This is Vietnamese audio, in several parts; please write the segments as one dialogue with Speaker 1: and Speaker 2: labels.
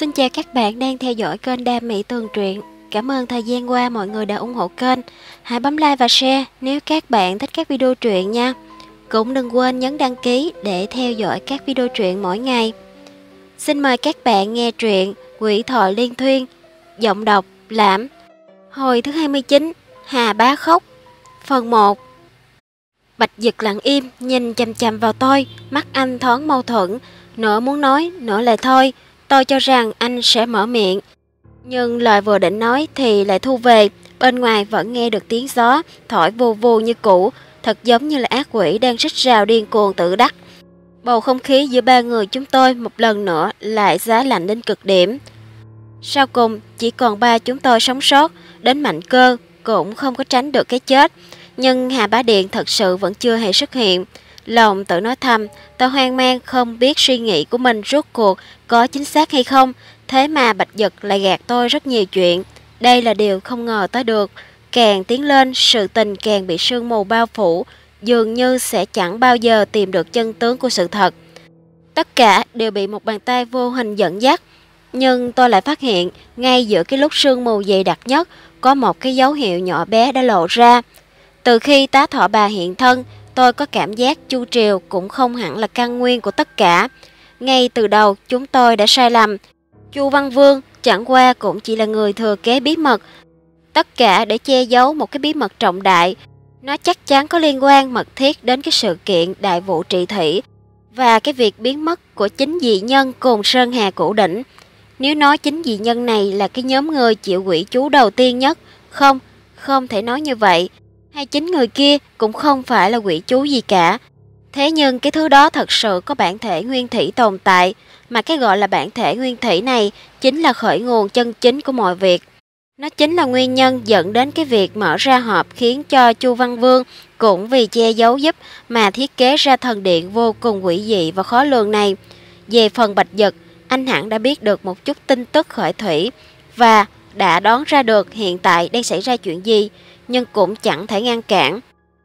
Speaker 1: Xin chào các bạn đang theo dõi kênh Đam Mỹ Tường Truyện. Cảm ơn thời gian qua mọi người đã ủng hộ kênh. Hãy bấm like và share nếu các bạn thích các video truyện nha. Cũng đừng quên nhấn đăng ký để theo dõi các video truyện mỗi ngày. Xin mời các bạn nghe truyện Quỷ Thọ Liên Thuyên, giọng đọc Lãm. Hồi thứ 29, Hà Bá Khóc, phần 1. Bạch Dực lặng im, nhìn chằm chằm vào tôi, mắt anh thoáng mâu thuẫn, nửa muốn nói, nửa lại thôi. Tôi cho rằng anh sẽ mở miệng, nhưng lời vừa định nói thì lại thu về. Bên ngoài vẫn nghe được tiếng gió, thổi vù vù như cũ, thật giống như là ác quỷ đang rít rào điên cuồng tự đắc. Bầu không khí giữa ba người chúng tôi một lần nữa lại giá lạnh đến cực điểm. Sau cùng, chỉ còn ba chúng tôi sống sót, đến mạnh cơ cũng không có tránh được cái chết. Nhưng Hà Bá Điện thật sự vẫn chưa hề xuất hiện. Lòng tự nói thầm, tôi hoang mang không biết suy nghĩ của mình rốt cuộc có chính xác hay không, thế mà Bạch Dật lại gạt tôi rất nhiều chuyện. Đây là điều không ngờ tới được. Càng tiến lên, sự tình càng bị sương mù bao phủ, dường như sẽ chẳng bao giờ tìm được chân tướng của sự thật. Tất cả đều bị một bàn tay vô hình dẫn dắt. Nhưng tôi lại phát hiện, ngay giữa cái lúc sương mù dày đặc nhất, có một cái dấu hiệu nhỏ bé đã lộ ra. Từ khi tá thọ bà hiện thân, Tôi có cảm giác Chu Triều cũng không hẳn là căn nguyên của tất cả. Ngay từ đầu chúng tôi đã sai lầm. Chu Văn Vương chẳng qua cũng chỉ là người thừa kế bí mật. Tất cả để che giấu một cái bí mật trọng đại. Nó chắc chắn có liên quan mật thiết đến cái sự kiện đại vụ trị thủy và cái việc biến mất của chính dị nhân cùng Sơn Hà Cổ Đỉnh. Nếu nói chính dị nhân này là cái nhóm người chịu quỷ chú đầu tiên nhất, không, không thể nói như vậy hay chính người kia cũng không phải là quỷ chú gì cả. Thế nhưng cái thứ đó thật sự có bản thể nguyên thủy tồn tại, mà cái gọi là bản thể nguyên thủy này chính là khởi nguồn chân chính của mọi việc. Nó chính là nguyên nhân dẫn đến cái việc mở ra hộp khiến cho Chu Văn Vương cũng vì che giấu giúp mà thiết kế ra thần điện vô cùng quỷ dị và khó lường này. Về phần Bạch Dật, anh hẳn đã biết được một chút tin tức khởi thủy và đã đoán ra được hiện tại đang xảy ra chuyện gì nhưng cũng chẳng thể ngăn cản.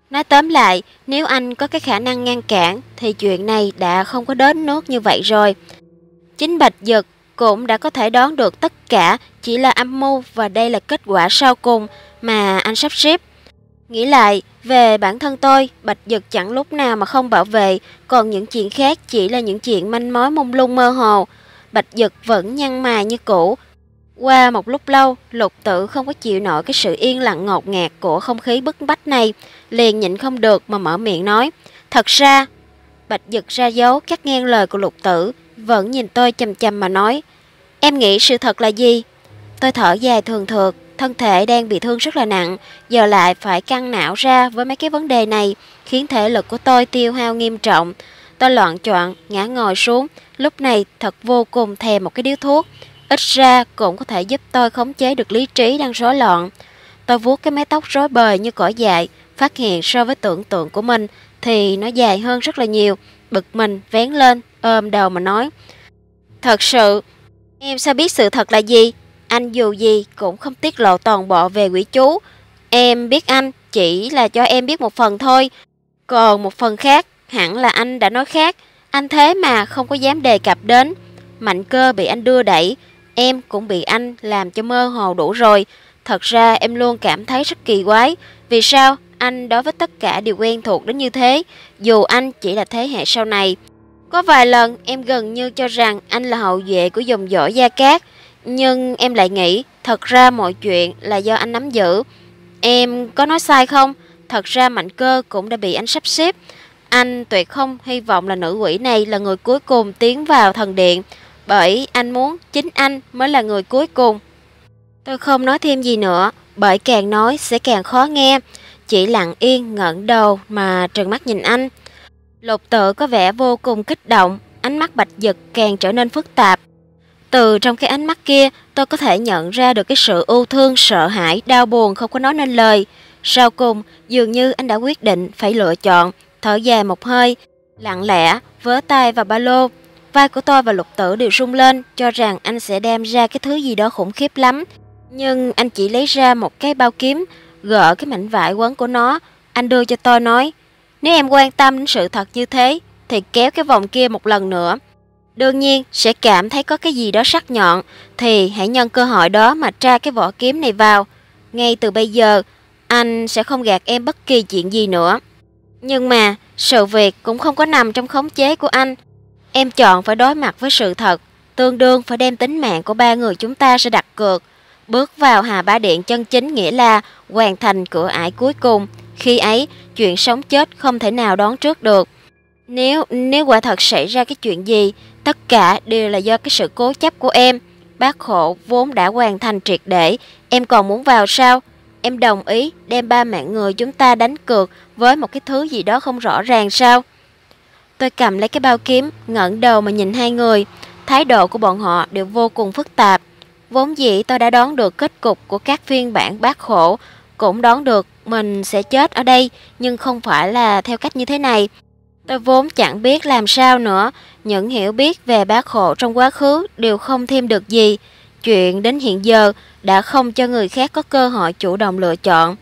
Speaker 1: Nói tóm lại, nếu anh có cái khả năng ngăn cản thì chuyện này đã không có đến nốt như vậy rồi. Chính Bạch Dực cũng đã có thể đoán được tất cả chỉ là âm mưu và đây là kết quả sau cùng mà anh sắp xếp. Nghĩ lại, về bản thân tôi, Bạch Dực chẳng lúc nào mà không bảo vệ, còn những chuyện khác chỉ là những chuyện manh mối mông lung mơ hồ. Bạch Dực vẫn nhăn mày như cũ, qua một lúc lâu, lục tử không có chịu nổi cái sự yên lặng ngột ngạt của không khí bức bách này, liền nhịn không được mà mở miệng nói. Thật ra, bạch giật ra dấu cắt ngang lời của lục tử, vẫn nhìn tôi chầm chầm mà nói. Em nghĩ sự thật là gì? Tôi thở dài thường thượt, thân thể đang bị thương rất là nặng, giờ lại phải căng não ra với mấy cái vấn đề này, khiến thể lực của tôi tiêu hao nghiêm trọng. Tôi loạn choạng ngã ngồi xuống, lúc này thật vô cùng thèm một cái điếu thuốc, Ít ra cũng có thể giúp tôi khống chế được lý trí đang rối loạn. Tôi vuốt cái mái tóc rối bời như cỏ dại, phát hiện so với tưởng tượng của mình thì nó dài hơn rất là nhiều. Bực mình, vén lên, ôm đầu mà nói. Thật sự, em sao biết sự thật là gì? Anh dù gì cũng không tiết lộ toàn bộ về quỷ chú. Em biết anh chỉ là cho em biết một phần thôi. Còn một phần khác, hẳn là anh đã nói khác. Anh thế mà không có dám đề cập đến. Mạnh cơ bị anh đưa đẩy, Em cũng bị anh làm cho mơ hồ đủ rồi. Thật ra em luôn cảm thấy rất kỳ quái. Vì sao anh đối với tất cả đều quen thuộc đến như thế, dù anh chỉ là thế hệ sau này. Có vài lần em gần như cho rằng anh là hậu vệ của dòng dõi Gia Cát, nhưng em lại nghĩ thật ra mọi chuyện là do anh nắm giữ. Em có nói sai không? Thật ra Mạnh Cơ cũng đã bị anh sắp xếp. Anh tuyệt không hy vọng là nữ quỷ này là người cuối cùng tiến vào thần điện bởi anh muốn chính anh mới là người cuối cùng. Tôi không nói thêm gì nữa, bởi càng nói sẽ càng khó nghe. Chỉ lặng yên ngẩng đầu mà trừng mắt nhìn anh. Lục tự có vẻ vô cùng kích động, ánh mắt bạch dực càng trở nên phức tạp. Từ trong cái ánh mắt kia, tôi có thể nhận ra được cái sự ưu thương, sợ hãi, đau buồn không có nói nên lời. Sau cùng, dường như anh đã quyết định phải lựa chọn, thở dài một hơi, lặng lẽ, vớ tay vào ba lô, Vai của tôi và lục tử đều rung lên, cho rằng anh sẽ đem ra cái thứ gì đó khủng khiếp lắm. Nhưng anh chỉ lấy ra một cái bao kiếm, gỡ cái mảnh vải quấn của nó. Anh đưa cho tôi nói, nếu em quan tâm đến sự thật như thế, thì kéo cái vòng kia một lần nữa. Đương nhiên, sẽ cảm thấy có cái gì đó sắc nhọn, thì hãy nhân cơ hội đó mà tra cái vỏ kiếm này vào. Ngay từ bây giờ, anh sẽ không gạt em bất kỳ chuyện gì nữa. Nhưng mà, sự việc cũng không có nằm trong khống chế của anh. Em chọn phải đối mặt với sự thật, tương đương phải đem tính mạng của ba người chúng ta sẽ đặt cược. Bước vào Hà Bá Điện chân chính nghĩa là hoàn thành cửa ải cuối cùng. Khi ấy, chuyện sống chết không thể nào đoán trước được. Nếu nếu quả thật xảy ra cái chuyện gì, tất cả đều là do cái sự cố chấp của em. Bác khổ vốn đã hoàn thành triệt để, em còn muốn vào sao? Em đồng ý đem ba mạng người chúng ta đánh cược với một cái thứ gì đó không rõ ràng sao? Tôi cầm lấy cái bao kiếm, ngẩng đầu mà nhìn hai người. Thái độ của bọn họ đều vô cùng phức tạp. Vốn dĩ tôi đã đoán được kết cục của các phiên bản bác khổ, cũng đoán được mình sẽ chết ở đây, nhưng không phải là theo cách như thế này. Tôi vốn chẳng biết làm sao nữa, những hiểu biết về bác khổ trong quá khứ đều không thêm được gì. Chuyện đến hiện giờ đã không cho người khác có cơ hội chủ động lựa chọn.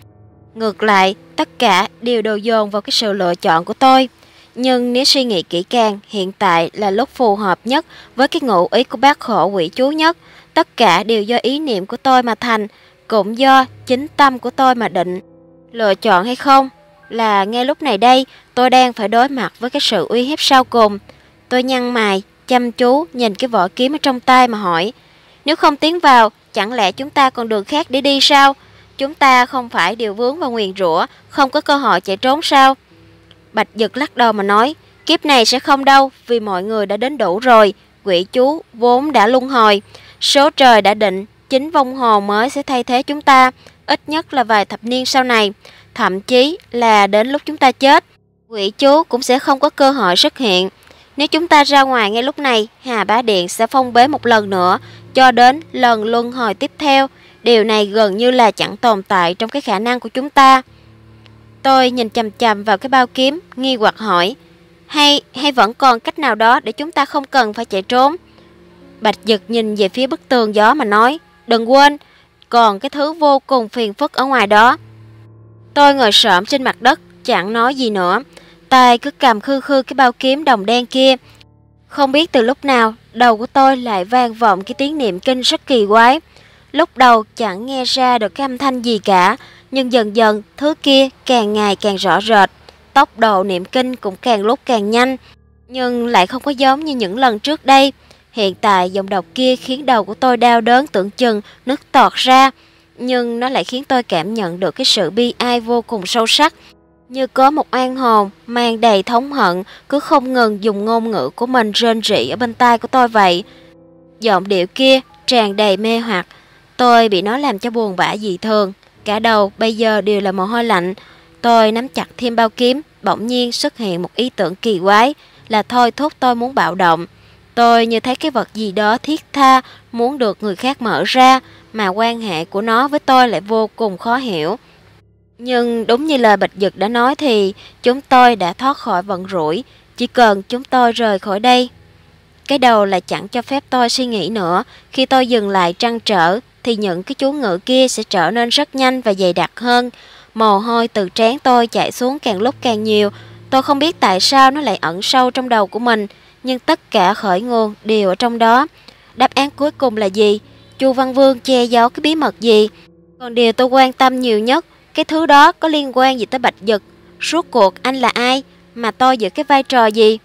Speaker 1: Ngược lại, tất cả đều đồ dồn vào cái sự lựa chọn của tôi. Nhưng nếu suy nghĩ kỹ càng, hiện tại là lúc phù hợp nhất với cái ngụ ý của bác khổ quỷ chú nhất. Tất cả đều do ý niệm của tôi mà thành, cũng do chính tâm của tôi mà định. Lựa chọn hay không là ngay lúc này đây tôi đang phải đối mặt với cái sự uy hiếp sau cùng. Tôi nhăn mày, chăm chú nhìn cái vỏ kiếm ở trong tay mà hỏi, nếu không tiến vào, chẳng lẽ chúng ta còn đường khác để đi sao? Chúng ta không phải đều vướng vào nguyền rủa, không có cơ hội chạy trốn sao? Bạch giật lắc đầu mà nói, kiếp này sẽ không đâu, vì mọi người đã đến đủ rồi, quỷ chú vốn đã luân hồi, số trời đã định, chính vong hồn mới sẽ thay thế chúng ta, ít nhất là vài thập niên sau này, thậm chí là đến lúc chúng ta chết, quỷ chú cũng sẽ không có cơ hội xuất hiện. Nếu chúng ta ra ngoài ngay lúc này, Hà Bá Điện sẽ phong bế một lần nữa, cho đến lần luân hồi tiếp theo. Điều này gần như là chẳng tồn tại trong cái khả năng của chúng ta. Tôi nhìn chằm chằm vào cái bao kiếm, nghi hoặc hỏi, hay hay vẫn còn cách nào đó để chúng ta không cần phải chạy trốn? Bạch Dực nhìn về phía bức tường gió mà nói, đừng quên, còn cái thứ vô cùng phiền phức ở ngoài đó. Tôi ngồi sợm trên mặt đất, chẳng nói gì nữa, tay cứ cầm khư khư cái bao kiếm đồng đen kia. Không biết từ lúc nào, đầu của tôi lại vang vọng cái tiếng niệm kinh rất kỳ quái. Lúc đầu chẳng nghe ra được cái âm thanh gì cả, nhưng dần dần thứ kia càng ngày càng rõ rệt. Tốc độ niệm kinh cũng càng lúc càng nhanh, nhưng lại không có giống như những lần trước đây. Hiện tại dòng đọc kia khiến đầu của tôi đau đớn tưởng chừng nứt tọt ra, nhưng nó lại khiến tôi cảm nhận được cái sự bi ai vô cùng sâu sắc. Như có một oan hồn mang đầy thống hận cứ không ngừng dùng ngôn ngữ của mình rên rỉ ở bên tai của tôi vậy. Giọng điệu kia tràn đầy mê hoặc, tôi bị nó làm cho buồn bã dị thường. Cả đầu bây giờ đều là mồ hôi lạnh. Tôi nắm chặt thêm bao kiếm, bỗng nhiên xuất hiện một ý tưởng kỳ quái, là thôi thúc tôi muốn bạo động. Tôi như thấy cái vật gì đó thiết tha, muốn được người khác mở ra, mà quan hệ của nó với tôi lại vô cùng khó hiểu. Nhưng đúng như lời Bạch Dực đã nói thì chúng tôi đã thoát khỏi vận rủi, chỉ cần chúng tôi rời khỏi đây. Cái đầu là chẳng cho phép tôi suy nghĩ nữa khi tôi dừng lại trăn trở thì những cái chú ngựa kia sẽ trở nên rất nhanh và dày đặc hơn. Mồ hôi từ trán tôi chạy xuống càng lúc càng nhiều. Tôi không biết tại sao nó lại ẩn sâu trong đầu của mình, nhưng tất cả khởi nguồn đều ở trong đó. Đáp án cuối cùng là gì? Chu Văn Vương che giấu cái bí mật gì? Còn điều tôi quan tâm nhiều nhất, cái thứ đó có liên quan gì tới Bạch Dực? Suốt cuộc anh là ai? Mà tôi giữ cái vai trò gì?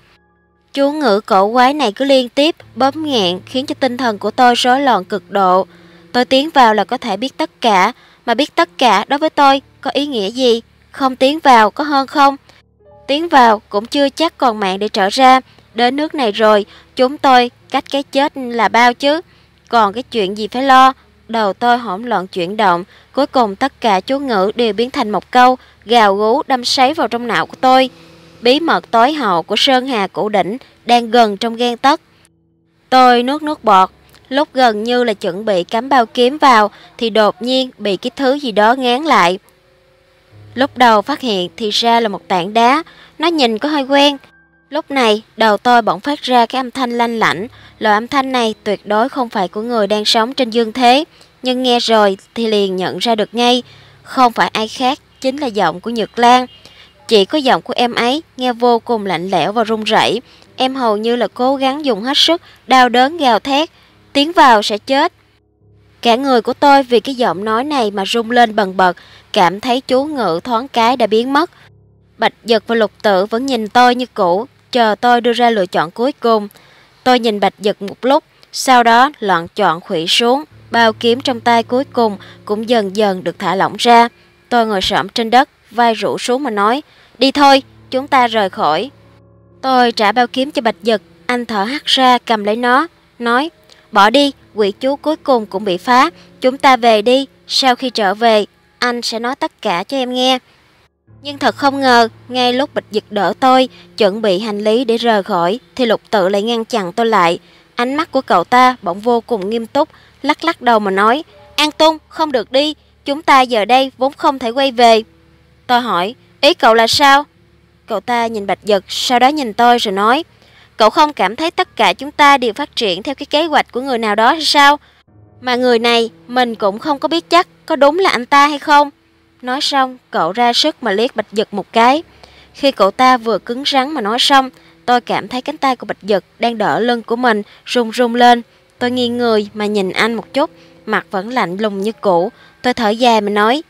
Speaker 1: Chú ngữ cổ quái này cứ liên tiếp bấm nghẹn khiến cho tinh thần của tôi rối loạn cực độ. Tôi tiến vào là có thể biết tất cả, mà biết tất cả đối với tôi có ý nghĩa gì? Không tiến vào có hơn không? Tiến vào cũng chưa chắc còn mạng để trở ra. Đến nước này rồi, chúng tôi cách cái chết là bao chứ? Còn cái chuyện gì phải lo? Đầu tôi hỗn loạn chuyển động, cuối cùng tất cả chú ngữ đều biến thành một câu gào gú đâm sấy vào trong não của tôi. Bí mật tối hậu của Sơn Hà Cổ Đỉnh đang gần trong ghen tất Tôi nuốt nước bọt, Lúc gần như là chuẩn bị cắm bao kiếm vào thì đột nhiên bị cái thứ gì đó ngán lại. Lúc đầu phát hiện thì ra là một tảng đá, nó nhìn có hơi quen. Lúc này, đầu tôi bỗng phát ra cái âm thanh lanh lảnh, loại âm thanh này tuyệt đối không phải của người đang sống trên dương thế, nhưng nghe rồi thì liền nhận ra được ngay, không phải ai khác, chính là giọng của Nhật Lan. Chỉ có giọng của em ấy nghe vô cùng lạnh lẽo và run rẩy, em hầu như là cố gắng dùng hết sức, đau đớn gào thét, tiến vào sẽ chết. Cả người của tôi vì cái giọng nói này mà rung lên bần bật, cảm thấy chú ngự thoáng cái đã biến mất. Bạch Dật và Lục Tử vẫn nhìn tôi như cũ, chờ tôi đưa ra lựa chọn cuối cùng. Tôi nhìn Bạch Dật một lúc, sau đó loạn chọn khủy xuống, bao kiếm trong tay cuối cùng cũng dần dần được thả lỏng ra. Tôi ngồi sõm trên đất, vai rũ xuống mà nói, đi thôi, chúng ta rời khỏi. Tôi trả bao kiếm cho Bạch Dật, anh thở hắt ra cầm lấy nó, nói, Bỏ đi, quỷ chú cuối cùng cũng bị phá. Chúng ta về đi, sau khi trở về, anh sẽ nói tất cả cho em nghe. Nhưng thật không ngờ, ngay lúc bịch dịch đỡ tôi, chuẩn bị hành lý để rời khỏi, thì lục tự lại ngăn chặn tôi lại. Ánh mắt của cậu ta bỗng vô cùng nghiêm túc, lắc lắc đầu mà nói, An Tung, không được đi, chúng ta giờ đây vốn không thể quay về. Tôi hỏi, ý cậu là sao? Cậu ta nhìn bạch giật, sau đó nhìn tôi rồi nói, Cậu không cảm thấy tất cả chúng ta đều phát triển theo cái kế hoạch của người nào đó hay sao? Mà người này mình cũng không có biết chắc có đúng là anh ta hay không. Nói xong, cậu ra sức mà liếc Bạch Dực một cái. Khi cậu ta vừa cứng rắn mà nói xong, tôi cảm thấy cánh tay của Bạch Dực đang đỡ lưng của mình run run lên. Tôi nghiêng người mà nhìn anh một chút, mặt vẫn lạnh lùng như cũ. Tôi thở dài mà nói,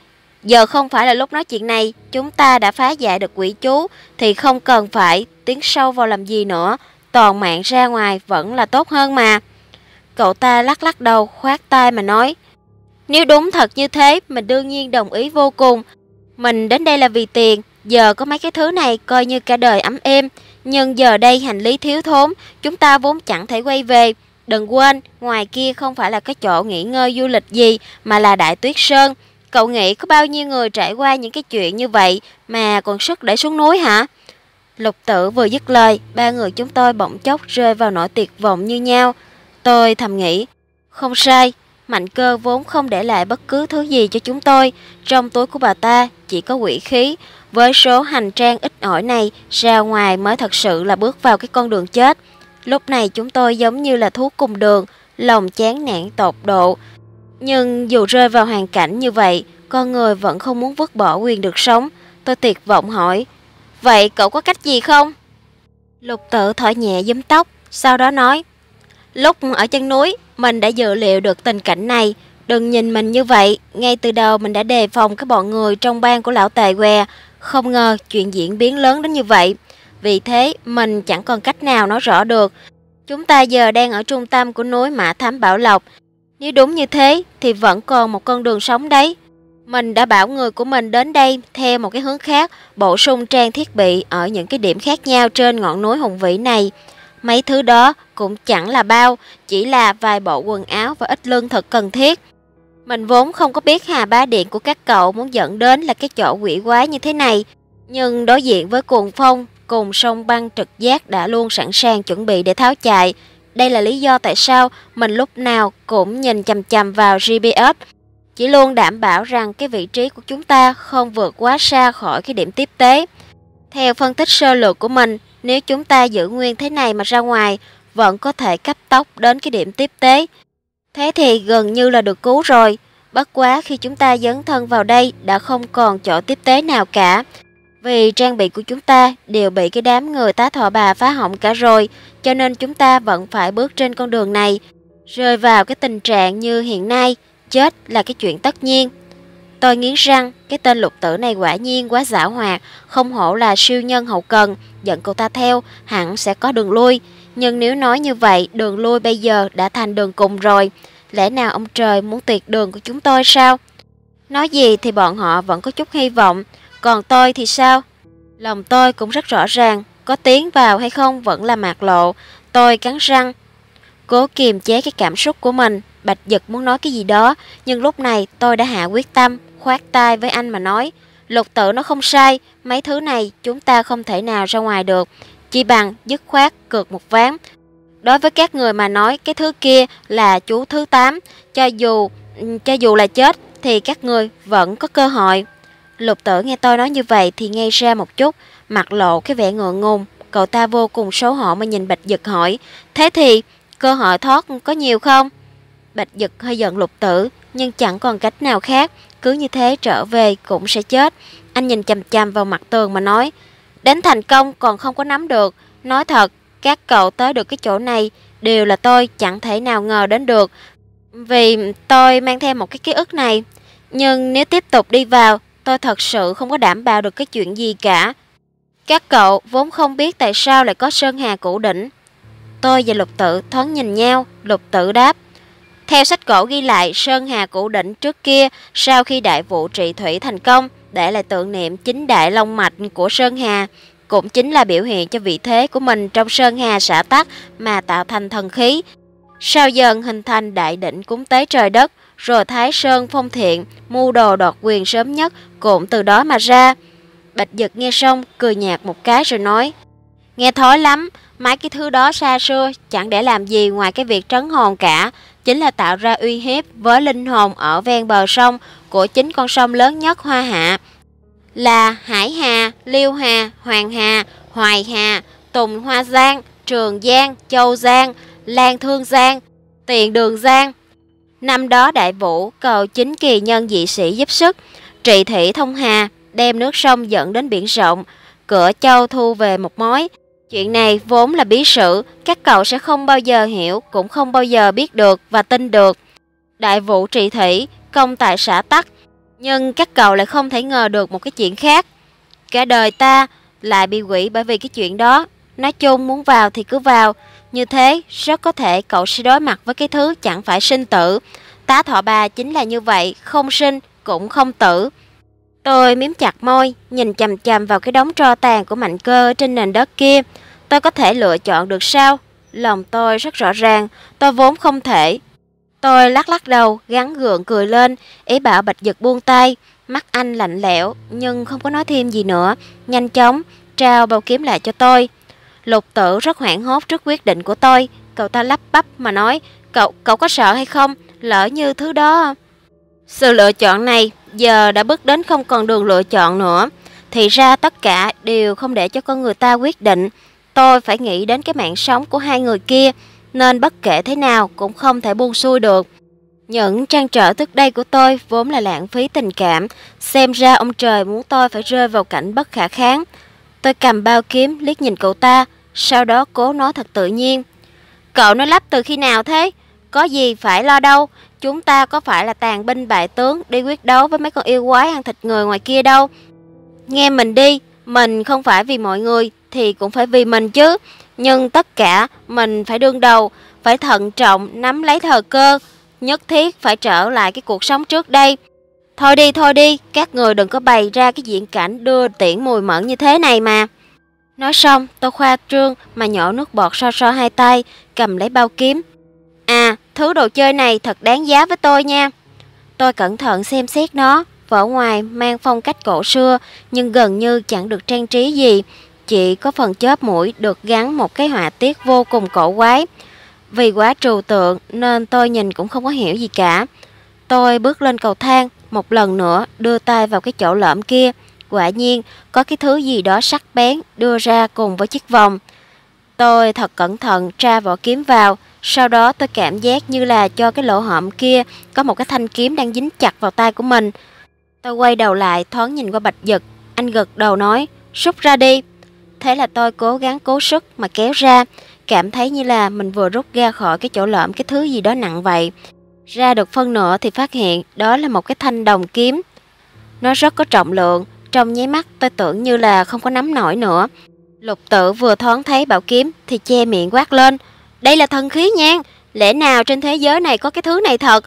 Speaker 1: giờ không phải là lúc nói chuyện này, chúng ta đã phá giải được quỷ chú thì không cần phải tiến sâu vào làm gì nữa toàn mạng ra ngoài vẫn là tốt hơn mà. Cậu ta lắc lắc đầu, khoát tay mà nói. Nếu đúng thật như thế, mình đương nhiên đồng ý vô cùng. Mình đến đây là vì tiền, giờ có mấy cái thứ này coi như cả đời ấm êm. Nhưng giờ đây hành lý thiếu thốn, chúng ta vốn chẳng thể quay về. Đừng quên, ngoài kia không phải là cái chỗ nghỉ ngơi du lịch gì mà là Đại Tuyết Sơn. Cậu nghĩ có bao nhiêu người trải qua những cái chuyện như vậy mà còn sức để xuống núi hả? Lục tử vừa dứt lời, ba người chúng tôi bỗng chốc rơi vào nỗi tuyệt vọng như nhau. Tôi thầm nghĩ, không sai, mạnh cơ vốn không để lại bất cứ thứ gì cho chúng tôi. Trong túi của bà ta chỉ có quỷ khí. Với số hành trang ít ỏi này, ra ngoài mới thật sự là bước vào cái con đường chết. Lúc này chúng tôi giống như là thuốc cùng đường, lòng chán nản tột độ. Nhưng dù rơi vào hoàn cảnh như vậy, con người vẫn không muốn vứt bỏ quyền được sống. Tôi tuyệt vọng hỏi, Vậy cậu có cách gì không? Lục tự thở nhẹ giấm tóc, sau đó nói Lúc ở chân núi, mình đã dự liệu được tình cảnh này Đừng nhìn mình như vậy, ngay từ đầu mình đã đề phòng cái bọn người trong bang của lão tề què Không ngờ chuyện diễn biến lớn đến như vậy Vì thế, mình chẳng còn cách nào nói rõ được Chúng ta giờ đang ở trung tâm của núi Mã Thám Bảo Lộc Nếu đúng như thế, thì vẫn còn một con đường sống đấy mình đã bảo người của mình đến đây theo một cái hướng khác, bổ sung trang thiết bị ở những cái điểm khác nhau trên ngọn núi hùng vĩ này. Mấy thứ đó cũng chẳng là bao, chỉ là vài bộ quần áo và ít lương thực cần thiết. Mình vốn không có biết hà bá điện của các cậu muốn dẫn đến là cái chỗ quỷ quái như thế này. Nhưng đối diện với cuồng phong, cùng sông băng trực giác đã luôn sẵn sàng chuẩn bị để tháo chạy. Đây là lý do tại sao mình lúc nào cũng nhìn chằm chằm vào GPS chỉ luôn đảm bảo rằng cái vị trí của chúng ta không vượt quá xa khỏi cái điểm tiếp tế. Theo phân tích sơ lược của mình, nếu chúng ta giữ nguyên thế này mà ra ngoài, vẫn có thể cấp tốc đến cái điểm tiếp tế. Thế thì gần như là được cứu rồi. Bất quá khi chúng ta dấn thân vào đây đã không còn chỗ tiếp tế nào cả. Vì trang bị của chúng ta đều bị cái đám người tá thọ bà phá hỏng cả rồi, cho nên chúng ta vẫn phải bước trên con đường này. Rơi vào cái tình trạng như hiện nay, chết là cái chuyện tất nhiên. Tôi nghiến răng, cái tên lục tử này quả nhiên quá giả hoạt, không hổ là siêu nhân hậu cần, dẫn cô ta theo, hẳn sẽ có đường lui. Nhưng nếu nói như vậy, đường lui bây giờ đã thành đường cùng rồi. Lẽ nào ông trời muốn tuyệt đường của chúng tôi sao? Nói gì thì bọn họ vẫn có chút hy vọng, còn tôi thì sao? Lòng tôi cũng rất rõ ràng, có tiến vào hay không vẫn là mạc lộ. Tôi cắn răng, Cố kiềm chế cái cảm xúc của mình, Bạch Dực muốn nói cái gì đó, nhưng lúc này tôi đã hạ quyết tâm, khoát tay với anh mà nói. Lục tử nó không sai, mấy thứ này chúng ta không thể nào ra ngoài được, chỉ bằng dứt khoát cược một ván. Đối với các người mà nói cái thứ kia là chú thứ tám, cho dù ừ, cho dù là chết thì các người vẫn có cơ hội. Lục tử nghe tôi nói như vậy thì ngay ra một chút, mặt lộ cái vẻ ngượng ngùng, cậu ta vô cùng xấu hổ mà nhìn Bạch Dực hỏi, thế thì cơ hội thoát có nhiều không? Bạch Dực hơi giận lục tử, nhưng chẳng còn cách nào khác, cứ như thế trở về cũng sẽ chết. Anh nhìn chằm chằm vào mặt tường mà nói, đến thành công còn không có nắm được, nói thật, các cậu tới được cái chỗ này đều là tôi chẳng thể nào ngờ đến được, vì tôi mang theo một cái ký ức này. Nhưng nếu tiếp tục đi vào, tôi thật sự không có đảm bảo được cái chuyện gì cả. Các cậu vốn không biết tại sao lại có Sơn Hà Cổ Đỉnh, Tôi và lục tự thoáng nhìn nhau, lục tự đáp. Theo sách cổ ghi lại, Sơn Hà Cụ Đỉnh trước kia, sau khi đại vụ trị thủy thành công, để lại tượng niệm chính đại long mạch của Sơn Hà, cũng chính là biểu hiện cho vị thế của mình trong Sơn Hà xã tắc mà tạo thành thần khí. Sau dần hình thành đại đỉnh cúng tế trời đất, rồi Thái Sơn phong thiện, mưu đồ đoạt quyền sớm nhất cũng từ đó mà ra. Bạch Dực nghe xong, cười nhạt một cái rồi nói, nghe thói lắm, Mấy cái thứ đó xa xưa chẳng để làm gì ngoài cái việc trấn hồn cả, chính là tạo ra uy hiếp với linh hồn ở ven bờ sông của chính con sông lớn nhất Hoa Hạ là Hải Hà, Liêu Hà, Hoàng Hà, Hoài Hà, Tùng Hoa Giang, Trường Giang, Châu Giang, Lan Thương Giang, Tiền Đường Giang. Năm đó đại vũ cầu chính kỳ nhân dị sĩ giúp sức, trị thủy thông hà, đem nước sông dẫn đến biển rộng, cửa châu thu về một mối. Chuyện này vốn là bí sử, các cậu sẽ không bao giờ hiểu, cũng không bao giờ biết được và tin được. Đại vụ trị thủy, công tại xã Tắc, nhưng các cậu lại không thể ngờ được một cái chuyện khác. Cả đời ta lại bị quỷ bởi vì cái chuyện đó. Nói chung muốn vào thì cứ vào, như thế rất có thể cậu sẽ đối mặt với cái thứ chẳng phải sinh tử. Tá thọ bà chính là như vậy, không sinh cũng không tử. Tôi miếm chặt môi, nhìn chằm chằm vào cái đống tro tàn của mạnh cơ trên nền đất kia. Tôi có thể lựa chọn được sao? Lòng tôi rất rõ ràng, tôi vốn không thể. Tôi lắc lắc đầu, gắn gượng cười lên, ý bảo bạch giật buông tay. Mắt anh lạnh lẽo, nhưng không có nói thêm gì nữa. Nhanh chóng, trao bao kiếm lại cho tôi. Lục tử rất hoảng hốt trước quyết định của tôi. Cậu ta lắp bắp mà nói, cậu, cậu có sợ hay không? Lỡ như thứ đó... Sự lựa chọn này giờ đã bước đến không còn đường lựa chọn nữa. Thì ra tất cả đều không để cho con người ta quyết định. Tôi phải nghĩ đến cái mạng sống của hai người kia, nên bất kể thế nào cũng không thể buông xuôi được. Những trang trở trước đây của tôi vốn là lãng phí tình cảm, xem ra ông trời muốn tôi phải rơi vào cảnh bất khả kháng. Tôi cầm bao kiếm liếc nhìn cậu ta, sau đó cố nói thật tự nhiên. Cậu nói lắp từ khi nào thế? Có gì phải lo đâu, Chúng ta có phải là tàn binh bại tướng đi quyết đấu với mấy con yêu quái ăn thịt người ngoài kia đâu. Nghe mình đi, mình không phải vì mọi người thì cũng phải vì mình chứ. Nhưng tất cả mình phải đương đầu, phải thận trọng nắm lấy thời cơ, nhất thiết phải trở lại cái cuộc sống trước đây. Thôi đi, thôi đi, các người đừng có bày ra cái diện cảnh đưa tiễn mùi mẫn như thế này mà. Nói xong, tôi khoa trương mà nhỏ nước bọt so so hai tay, cầm lấy bao kiếm. À, thứ đồ chơi này thật đáng giá với tôi nha. Tôi cẩn thận xem xét nó, vỏ ngoài mang phong cách cổ xưa nhưng gần như chẳng được trang trí gì, chỉ có phần chóp mũi được gắn một cái họa tiết vô cùng cổ quái. Vì quá trừu tượng nên tôi nhìn cũng không có hiểu gì cả. Tôi bước lên cầu thang, một lần nữa đưa tay vào cái chỗ lõm kia. Quả nhiên, có cái thứ gì đó sắc bén đưa ra cùng với chiếc vòng. Tôi thật cẩn thận tra vỏ kiếm vào, sau đó tôi cảm giác như là cho cái lỗ hổm kia có một cái thanh kiếm đang dính chặt vào tay của mình. Tôi quay đầu lại thoáng nhìn qua bạch giật. Anh gật đầu nói, rút ra đi. Thế là tôi cố gắng cố sức mà kéo ra, cảm thấy như là mình vừa rút ra khỏi cái chỗ lõm cái thứ gì đó nặng vậy. Ra được phân nửa thì phát hiện đó là một cái thanh đồng kiếm. Nó rất có trọng lượng, trong nháy mắt tôi tưởng như là không có nắm nổi nữa. Lục tử vừa thoáng thấy bảo kiếm thì che miệng quát lên, đây là thần khí nhan, lẽ nào trên thế giới này có cái thứ này thật?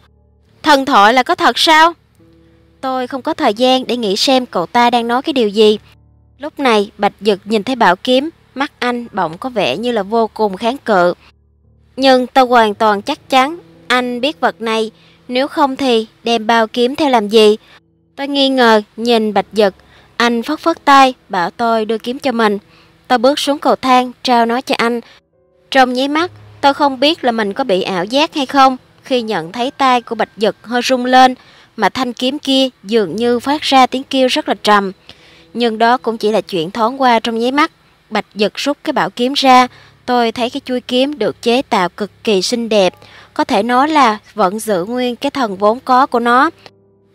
Speaker 1: Thần thoại là có thật sao? Tôi không có thời gian để nghĩ xem cậu ta đang nói cái điều gì. Lúc này, Bạch Dực nhìn thấy bảo kiếm, mắt anh bỗng có vẻ như là vô cùng kháng cự. Nhưng tôi hoàn toàn chắc chắn anh biết vật này, nếu không thì đem bao kiếm theo làm gì? Tôi nghi ngờ nhìn Bạch Dực, anh phất phất tay bảo tôi đưa kiếm cho mình. Tôi bước xuống cầu thang trao nó cho anh. Trong nháy mắt, Tôi không biết là mình có bị ảo giác hay không khi nhận thấy tay của Bạch giật hơi rung lên mà thanh kiếm kia dường như phát ra tiếng kêu rất là trầm. Nhưng đó cũng chỉ là chuyện thoáng qua trong nháy mắt. Bạch giật rút cái bảo kiếm ra, tôi thấy cái chuôi kiếm được chế tạo cực kỳ xinh đẹp, có thể nói là vẫn giữ nguyên cái thần vốn có của nó.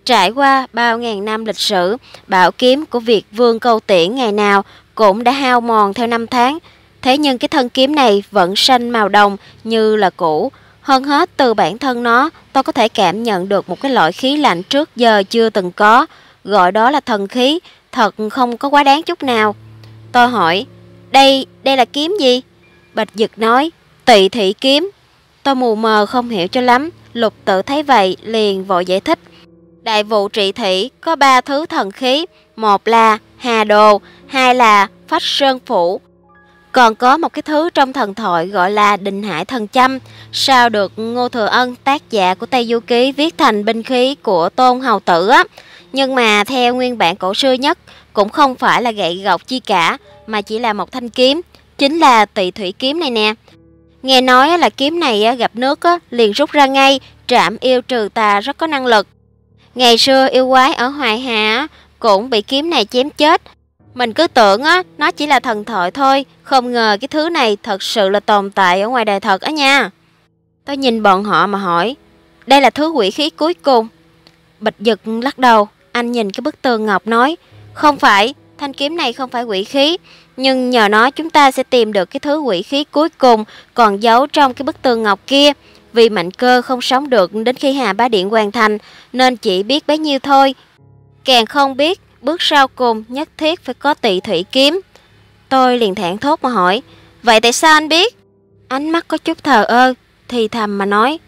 Speaker 1: Trải qua bao ngàn năm lịch sử, bảo kiếm của Việt Vương Câu Tiễn ngày nào cũng đã hao mòn theo năm tháng, Thế nhưng cái thân kiếm này vẫn xanh màu đồng như là cũ. Hơn hết từ bản thân nó, tôi có thể cảm nhận được một cái loại khí lạnh trước giờ chưa từng có, gọi đó là thần khí, thật không có quá đáng chút nào. Tôi hỏi, đây, đây là kiếm gì? Bạch Dực nói, tỵ thị kiếm. Tôi mù mờ không hiểu cho lắm, lục tự thấy vậy liền vội giải thích. Đại vụ trị thị có ba thứ thần khí, một là hà đồ, hai là phách sơn phủ, còn có một cái thứ trong thần thoại gọi là định hải thần châm, sao được Ngô Thừa Ân tác giả của Tây Du Ký viết thành binh khí của Tôn Hầu Tử á. Nhưng mà theo nguyên bản cổ xưa nhất cũng không phải là gậy gọc chi cả mà chỉ là một thanh kiếm, chính là tỳ thủy kiếm này nè. Nghe nói là kiếm này gặp nước liền rút ra ngay, trạm yêu trừ tà rất có năng lực. Ngày xưa yêu quái ở Hoài Hà cũng bị kiếm này chém chết, mình cứ tưởng á, nó chỉ là thần thoại thôi, không ngờ cái thứ này thật sự là tồn tại ở ngoài đời thật á nha. Tôi nhìn bọn họ mà hỏi, đây là thứ quỷ khí cuối cùng. Bạch giật lắc đầu, anh nhìn cái bức tường ngọc nói, không phải, thanh kiếm này không phải quỷ khí, nhưng nhờ nó chúng ta sẽ tìm được cái thứ quỷ khí cuối cùng còn giấu trong cái bức tường ngọc kia. Vì mạnh cơ không sống được đến khi Hà Bá Điện hoàn thành, nên chỉ biết bấy nhiêu thôi. Càng không biết bước sau cùng nhất thiết phải có tỵ thủy kiếm. Tôi liền thản thốt mà hỏi, vậy tại sao anh biết? Ánh mắt có chút thờ ơ, thì thầm mà nói,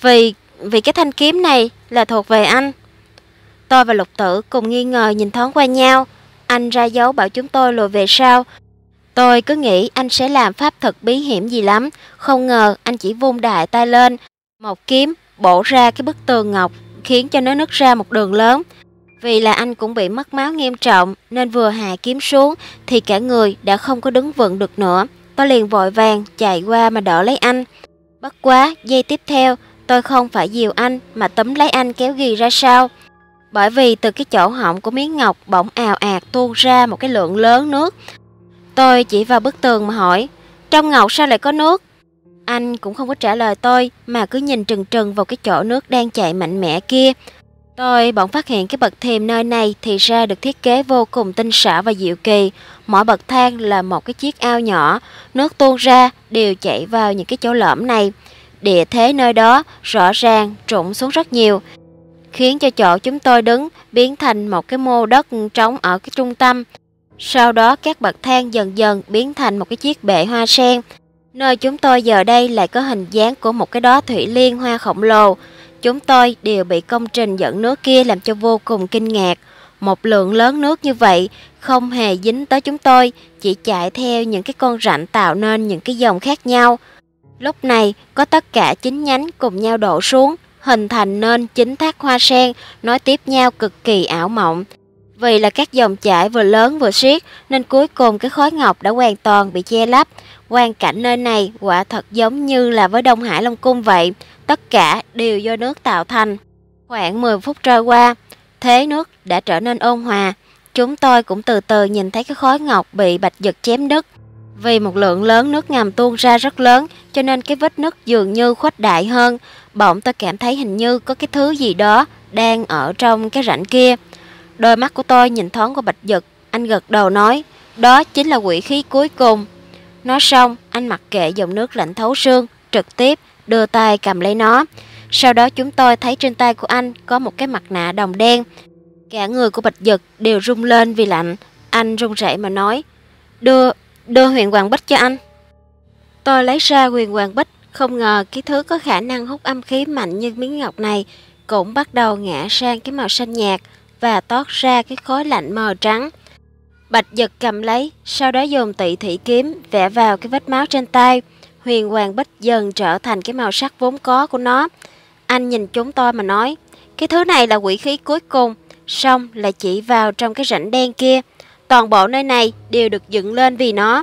Speaker 1: vì vì cái thanh kiếm này là thuộc về anh. Tôi và lục tử cùng nghi ngờ nhìn thoáng qua nhau, anh ra dấu bảo chúng tôi lùi về sau. Tôi cứ nghĩ anh sẽ làm pháp thật bí hiểm gì lắm, không ngờ anh chỉ vung đại tay lên, một kiếm bổ ra cái bức tường ngọc khiến cho nó nứt ra một đường lớn. Vì là anh cũng bị mất máu nghiêm trọng nên vừa hạ kiếm xuống thì cả người đã không có đứng vững được nữa. Tôi liền vội vàng chạy qua mà đỡ lấy anh. Bất quá, giây tiếp theo, tôi không phải dìu anh mà tấm lấy anh kéo ghi ra sau. Bởi vì từ cái chỗ họng của miếng ngọc bỗng ào ạt tuôn ra một cái lượng lớn nước. Tôi chỉ vào bức tường mà hỏi, trong ngọc sao lại có nước? Anh cũng không có trả lời tôi mà cứ nhìn trừng trừng vào cái chỗ nước đang chạy mạnh mẽ kia. Tôi bỗng phát hiện cái bậc thềm nơi này thì ra được thiết kế vô cùng tinh xảo và diệu kỳ. Mỗi bậc thang là một cái chiếc ao nhỏ, nước tuôn ra đều chảy vào những cái chỗ lõm này. Địa thế nơi đó rõ ràng trụng xuống rất nhiều, khiến cho chỗ chúng tôi đứng biến thành một cái mô đất trống ở cái trung tâm. Sau đó các bậc thang dần dần biến thành một cái chiếc bệ hoa sen. Nơi chúng tôi giờ đây lại có hình dáng của một cái đó thủy liên hoa khổng lồ, Chúng tôi đều bị công trình dẫn nước kia làm cho vô cùng kinh ngạc. Một lượng lớn nước như vậy không hề dính tới chúng tôi, chỉ chạy theo những cái con rãnh tạo nên những cái dòng khác nhau. Lúc này có tất cả chín nhánh cùng nhau đổ xuống, hình thành nên chín thác hoa sen nối tiếp nhau cực kỳ ảo mộng. Vì là các dòng chảy vừa lớn vừa siết nên cuối cùng cái khối ngọc đã hoàn toàn bị che lấp, Quan cảnh nơi này quả thật giống như là với Đông Hải Long Cung vậy, tất cả đều do nước tạo thành. Khoảng 10 phút trôi qua, thế nước đã trở nên ôn hòa. Chúng tôi cũng từ từ nhìn thấy cái khối ngọc bị bạch giật chém đứt. Vì một lượng lớn nước ngầm tuôn ra rất lớn, cho nên cái vết nứt dường như khuếch đại hơn. Bỗng tôi cảm thấy hình như có cái thứ gì đó đang ở trong cái rãnh kia. Đôi mắt của tôi nhìn thoáng qua bạch giật, anh gật đầu nói, đó chính là quỷ khí cuối cùng. Nói xong, anh mặc kệ dòng nước lạnh thấu xương, trực tiếp đưa tay cầm lấy nó. Sau đó chúng tôi thấy trên tay của anh có một cái mặt nạ đồng đen. Cả người của Bạch Dực đều rung lên vì lạnh. Anh run rẩy mà nói, đưa, đưa huyền hoàng bích cho anh. Tôi lấy ra huyền hoàng bích, không ngờ cái thứ có khả năng hút âm khí mạnh như miếng ngọc này cũng bắt đầu ngã sang cái màu xanh nhạt và tót ra cái khối lạnh mờ trắng. Bạch giật cầm lấy, sau đó dùng tị thủy kiếm vẽ vào cái vết máu trên tay. Huyền hoàng bích dần trở thành cái màu sắc vốn có của nó. Anh nhìn chúng tôi mà nói, cái thứ này là quỷ khí cuối cùng, xong là chỉ vào trong cái rãnh đen kia. Toàn bộ nơi này đều được dựng lên vì nó.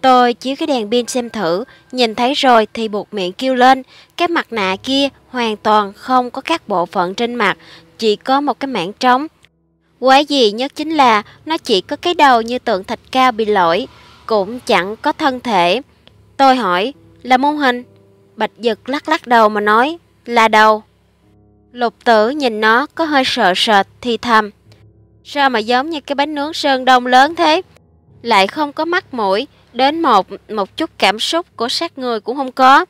Speaker 1: Tôi chiếu cái đèn pin xem thử, nhìn thấy rồi thì buộc miệng kêu lên. Cái mặt nạ kia hoàn toàn không có các bộ phận trên mặt, chỉ có một cái mảng trống. Quái gì nhất chính là nó chỉ có cái đầu như tượng thạch cao bị lỗi, cũng chẳng có thân thể. Tôi hỏi, là mô hình? Bạch Dực lắc lắc đầu mà nói, là đầu. Lục tử nhìn nó có hơi sợ sệt thì thầm. Sao mà giống như cái bánh nướng sơn đông lớn thế? Lại không có mắt mũi, đến một một chút cảm xúc của sát người cũng không có.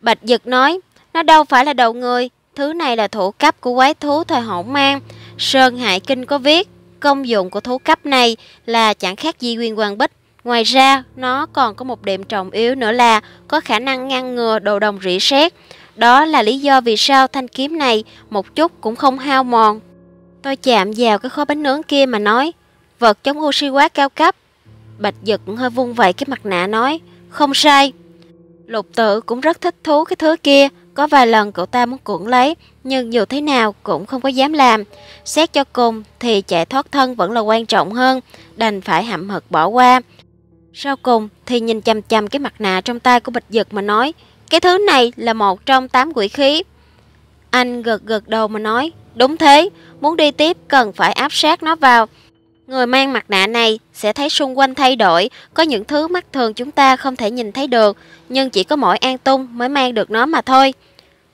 Speaker 1: Bạch Dực nói, nó đâu phải là đầu người, thứ này là thủ cấp của quái thú thời hỗn mang, Sơn Hải Kinh có viết, công dụng của thú cấp này là chẳng khác gì quyền hoàng bích. Ngoài ra, nó còn có một điểm trọng yếu nữa là có khả năng ngăn ngừa đồ đồng rỉ sét. Đó là lý do vì sao thanh kiếm này một chút cũng không hao mòn. Tôi chạm vào cái khối bánh nướng kia mà nói, vật chống oxy quá cao cấp. Bạch Dực hơi vung vẩy cái mặt nạ nói, không sai. Lục tử cũng rất thích thú cái thứ kia, có vài lần cậu ta muốn cuộn lấy, nhưng dù thế nào cũng không có dám làm. Xét cho cùng thì chạy thoát thân vẫn là quan trọng hơn, đành phải hậm hực bỏ qua. Sau cùng thì nhìn chằm chằm cái mặt nạ trong tay của Bạch Dực mà nói, cái thứ này là một trong tám quỷ khí. Anh gật gật đầu mà nói, đúng thế, muốn đi tiếp cần phải áp sát nó vào. Người mang mặt nạ này sẽ thấy xung quanh thay đổi, có những thứ mắt thường chúng ta không thể nhìn thấy được, nhưng chỉ có mỗi An Tung mới mang được nó mà thôi.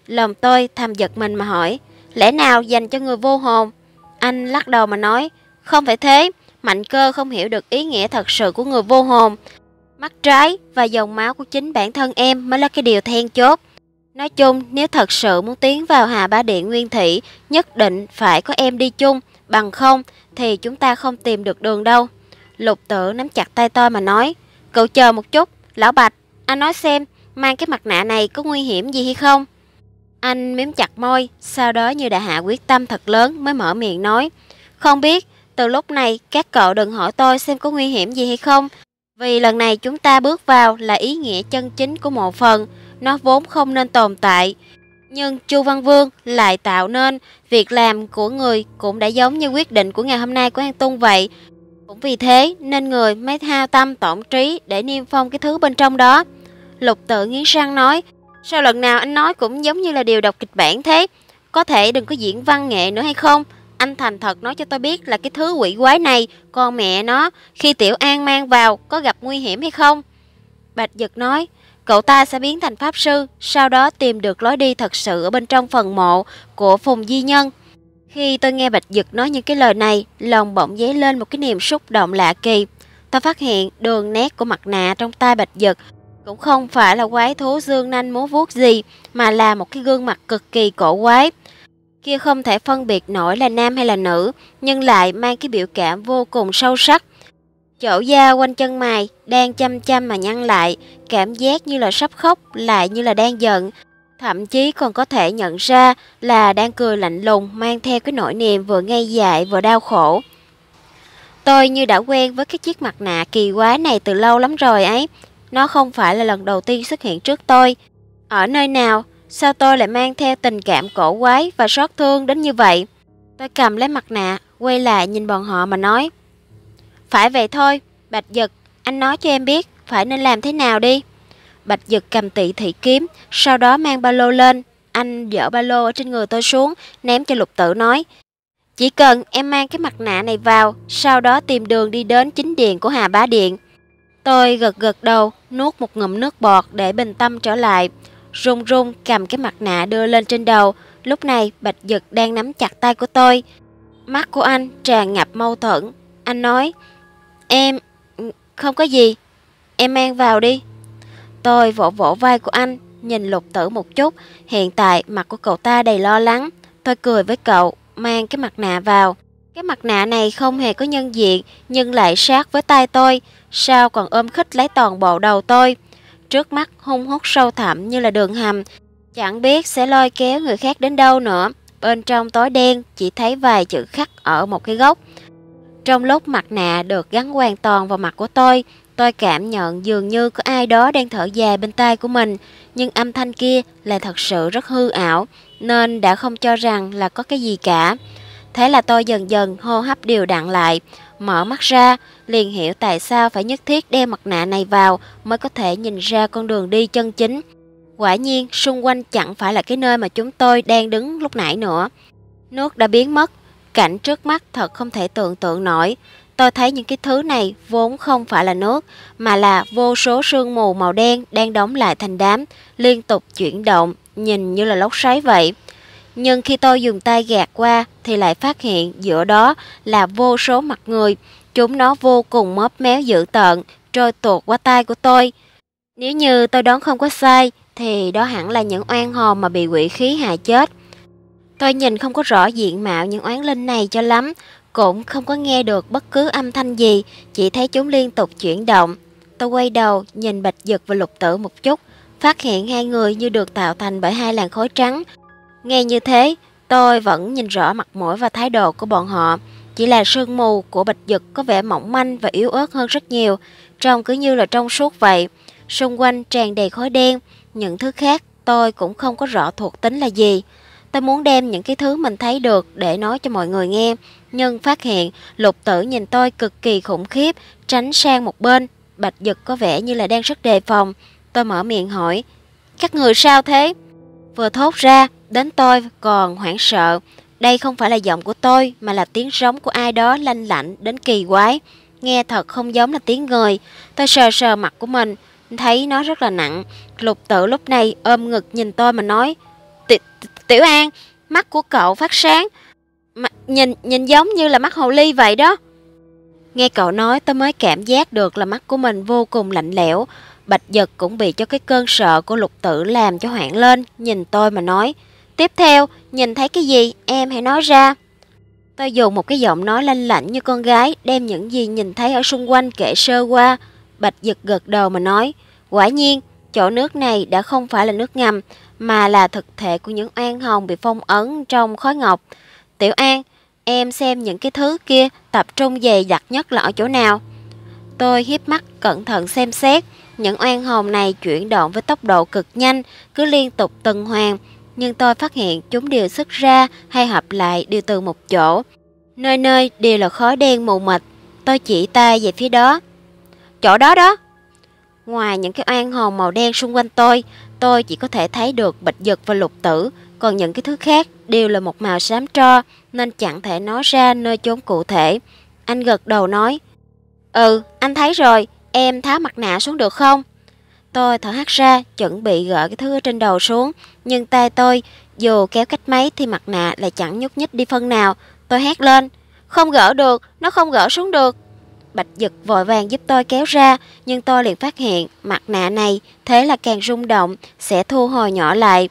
Speaker 1: Lòng tôi thầm giật mình mà hỏi, lẽ nào dành cho người vô hồn? Anh lắc đầu mà nói, không phải thế, mạnh cơ không hiểu được ý nghĩa thật sự của người vô hồn. Mắt trái và dòng máu của chính bản thân em mới là cái điều then chốt. Nói chung, nếu thật sự muốn tiến vào Hà Ba Điện Nguyên Thị, nhất định phải có em đi chung, bằng không thì chúng ta không tìm được đường đâu. Lục tử nắm chặt tay tôi mà nói, cậu chờ một chút, lão Bạch, anh nói xem, mang cái mặt nạ này có nguy hiểm gì hay không? Anh miếm chặt môi, sau đó như đã hạ quyết tâm thật lớn mới mở miệng nói. Không biết, từ lúc này các cậu đừng hỏi tôi xem có nguy hiểm gì hay không. Vì lần này chúng ta bước vào là ý nghĩa chân chính của một phần, nó vốn không nên tồn tại. Nhưng Chu Văn Vương lại tạo nên việc làm của người cũng đã giống như quyết định của ngày hôm nay của An Tung vậy. Cũng vì thế nên người mới thao tâm tổn trí để niêm phong cái thứ bên trong đó. Lục tự nghiến răng nói, Sao lần nào anh nói cũng giống như là điều đọc kịch bản thế? Có thể đừng có diễn văn nghệ nữa hay không? Anh thành thật nói cho tôi biết là cái thứ quỷ quái này, con mẹ nó, khi Tiểu An mang vào có gặp nguy hiểm hay không? Bạch Dực nói, cậu ta sẽ biến thành pháp sư, sau đó tìm được lối đi thật sự ở bên trong phần mộ của Phùng Di Nhân. Khi tôi nghe Bạch Dực nói những cái lời này, lòng bỗng dấy lên một cái niềm xúc động lạ kỳ. tôi phát hiện đường nét của mặt nạ trong tay Bạch Dực cũng không phải là quái thú dương nanh múa vuốt gì, mà là một cái gương mặt cực kỳ cổ quái. Kia không thể phân biệt nổi là nam hay là nữ, nhưng lại mang cái biểu cảm vô cùng sâu sắc. Chỗ da quanh chân mày đang chăm chăm mà nhăn lại, cảm giác như là sắp khóc lại như là đang giận. Thậm chí còn có thể nhận ra là đang cười lạnh lùng mang theo cái nỗi niềm vừa ngây dại vừa đau khổ. Tôi như đã quen với cái chiếc mặt nạ kỳ quá này từ lâu lắm rồi ấy, nó không phải là lần đầu tiên xuất hiện trước tôi. Ở nơi nào, sao tôi lại mang theo tình cảm cổ quái và xót thương đến như vậy? Tôi cầm lấy mặt nạ, quay lại nhìn bọn họ mà nói. Phải vậy thôi, Bạch Dực, anh nói cho em biết phải nên làm thế nào đi. Bạch Dực cầm tỷ thị kiếm, sau đó mang ba lô lên. Anh dỡ ba lô ở trên người tôi xuống, ném cho lục tử nói. Chỉ cần em mang cái mặt nạ này vào, sau đó tìm đường đi đến chính điện của Hà Bá Điện. Tôi gật gật đầu, nuốt một ngụm nước bọt để bình tâm trở lại. rung rung cầm cái mặt nạ đưa lên trên đầu. Lúc này Bạch Dực đang nắm chặt tay của tôi. Mắt của anh tràn ngập mâu thuẫn. Anh nói, em... không có gì. Em mang vào đi. Tôi vỗ vỗ vai của anh, nhìn lục tử một chút. Hiện tại mặt của cậu ta đầy lo lắng. Tôi cười với cậu, mang cái mặt nạ vào. Cái mặt nạ này không hề có nhân diện nhưng lại sát với tay tôi sao còn ôm khích lấy toàn bộ đầu tôi. Trước mắt hung hút sâu thẳm như là đường hầm, chẳng biết sẽ lôi kéo người khác đến đâu nữa. Bên trong tối đen chỉ thấy vài chữ khắc ở một cái góc. Trong lúc mặt nạ được gắn hoàn toàn vào mặt của tôi, tôi cảm nhận dường như có ai đó đang thở dài bên tai của mình, nhưng âm thanh kia là thật sự rất hư ảo, nên đã không cho rằng là có cái gì cả. Thế là tôi dần dần hô hấp đều đặn lại, mở mắt ra, liền hiểu tại sao phải nhất thiết đeo mặt nạ này vào mới có thể nhìn ra con đường đi chân chính. Quả nhiên, xung quanh chẳng phải là cái nơi mà chúng tôi đang đứng lúc nãy nữa. Nước đã biến mất, cảnh trước mắt thật không thể tưởng tượng nổi. Tôi thấy những cái thứ này vốn không phải là nước, mà là vô số sương mù màu đen đang đóng lại thành đám, liên tục chuyển động, nhìn như là lốc xoáy vậy. Nhưng khi tôi dùng tay gạt qua thì lại phát hiện giữa đó là vô số mặt người. Chúng nó vô cùng móp méo dữ tợn, trôi tuột qua tay của tôi. Nếu như tôi đoán không có sai thì đó hẳn là những oan hồn mà bị quỷ khí hại chết. Tôi nhìn không có rõ diện mạo những oán linh này cho lắm, cũng không có nghe được bất cứ âm thanh gì, chỉ thấy chúng liên tục chuyển động. Tôi quay đầu nhìn Bạch Dực và Lục Tử một chút, phát hiện hai người như được tạo thành bởi hai làn khói trắng, Nghe như thế, tôi vẫn nhìn rõ mặt mũi và thái độ của bọn họ. Chỉ là sương mù của bạch dực có vẻ mỏng manh và yếu ớt hơn rất nhiều, trông cứ như là trong suốt vậy. Xung quanh tràn đầy khói đen, những thứ khác tôi cũng không có rõ thuộc tính là gì. Tôi muốn đem những cái thứ mình thấy được để nói cho mọi người nghe, nhưng phát hiện lục tử nhìn tôi cực kỳ khủng khiếp, tránh sang một bên. Bạch dực có vẻ như là đang rất đề phòng. Tôi mở miệng hỏi, các người sao thế? vừa thốt ra, đến tôi còn hoảng sợ. Đây không phải là giọng của tôi, mà là tiếng rống của ai đó lanh lảnh đến kỳ quái. Nghe thật không giống là tiếng người. Tôi sờ sờ mặt của mình, thấy nó rất là nặng. Lục tử lúc này ôm ngực nhìn tôi mà nói, Tiểu An, mắt của cậu phát sáng. nhìn nhìn giống như là mắt hồ ly vậy đó. Nghe cậu nói tôi mới cảm giác được là mắt của mình vô cùng lạnh lẽo. Bạch Dật cũng bị cho cái cơn sợ của lục tử làm cho hoảng lên, nhìn tôi mà nói. Tiếp theo, nhìn thấy cái gì, em hãy nói ra. Tôi dùng một cái giọng nói lanh lảnh như con gái, đem những gì nhìn thấy ở xung quanh kể sơ qua. Bạch Dật gật đầu mà nói, quả nhiên, chỗ nước này đã không phải là nước ngầm, mà là thực thể của những oan hồn bị phong ấn trong khói ngọc. Tiểu An, em xem những cái thứ kia tập trung dày đặc nhất là ở chỗ nào? Tôi hiếp mắt cẩn thận xem xét, những oan hồn này chuyển động với tốc độ cực nhanh, cứ liên tục tuần hoàn, nhưng tôi phát hiện chúng đều xuất ra hay hợp lại đều từ một chỗ. Nơi nơi đều là khói đen mù mịt, tôi chỉ tay về phía đó. Chỗ đó đó! Ngoài những cái oan hồn màu đen xung quanh tôi, tôi chỉ có thể thấy được bạch dực và lục tử, còn những cái thứ khác đều là một màu xám tro nên chẳng thể nói ra nơi chốn cụ thể. Anh gật đầu nói, Ừ, anh thấy rồi, em tháo mặt nạ xuống được không? Tôi thở hắt ra, chuẩn bị gỡ cái thứ trên đầu xuống, nhưng tay tôi dù kéo cách mấy thì mặt nạ lại chẳng nhúc nhích đi phân nào. Tôi hét lên, không gỡ được, nó không gỡ xuống được. Bạch Dực vội vàng giúp tôi kéo ra, nhưng tôi liền phát hiện mặt nạ này thế là càng rung động, sẽ thu hồi nhỏ lại.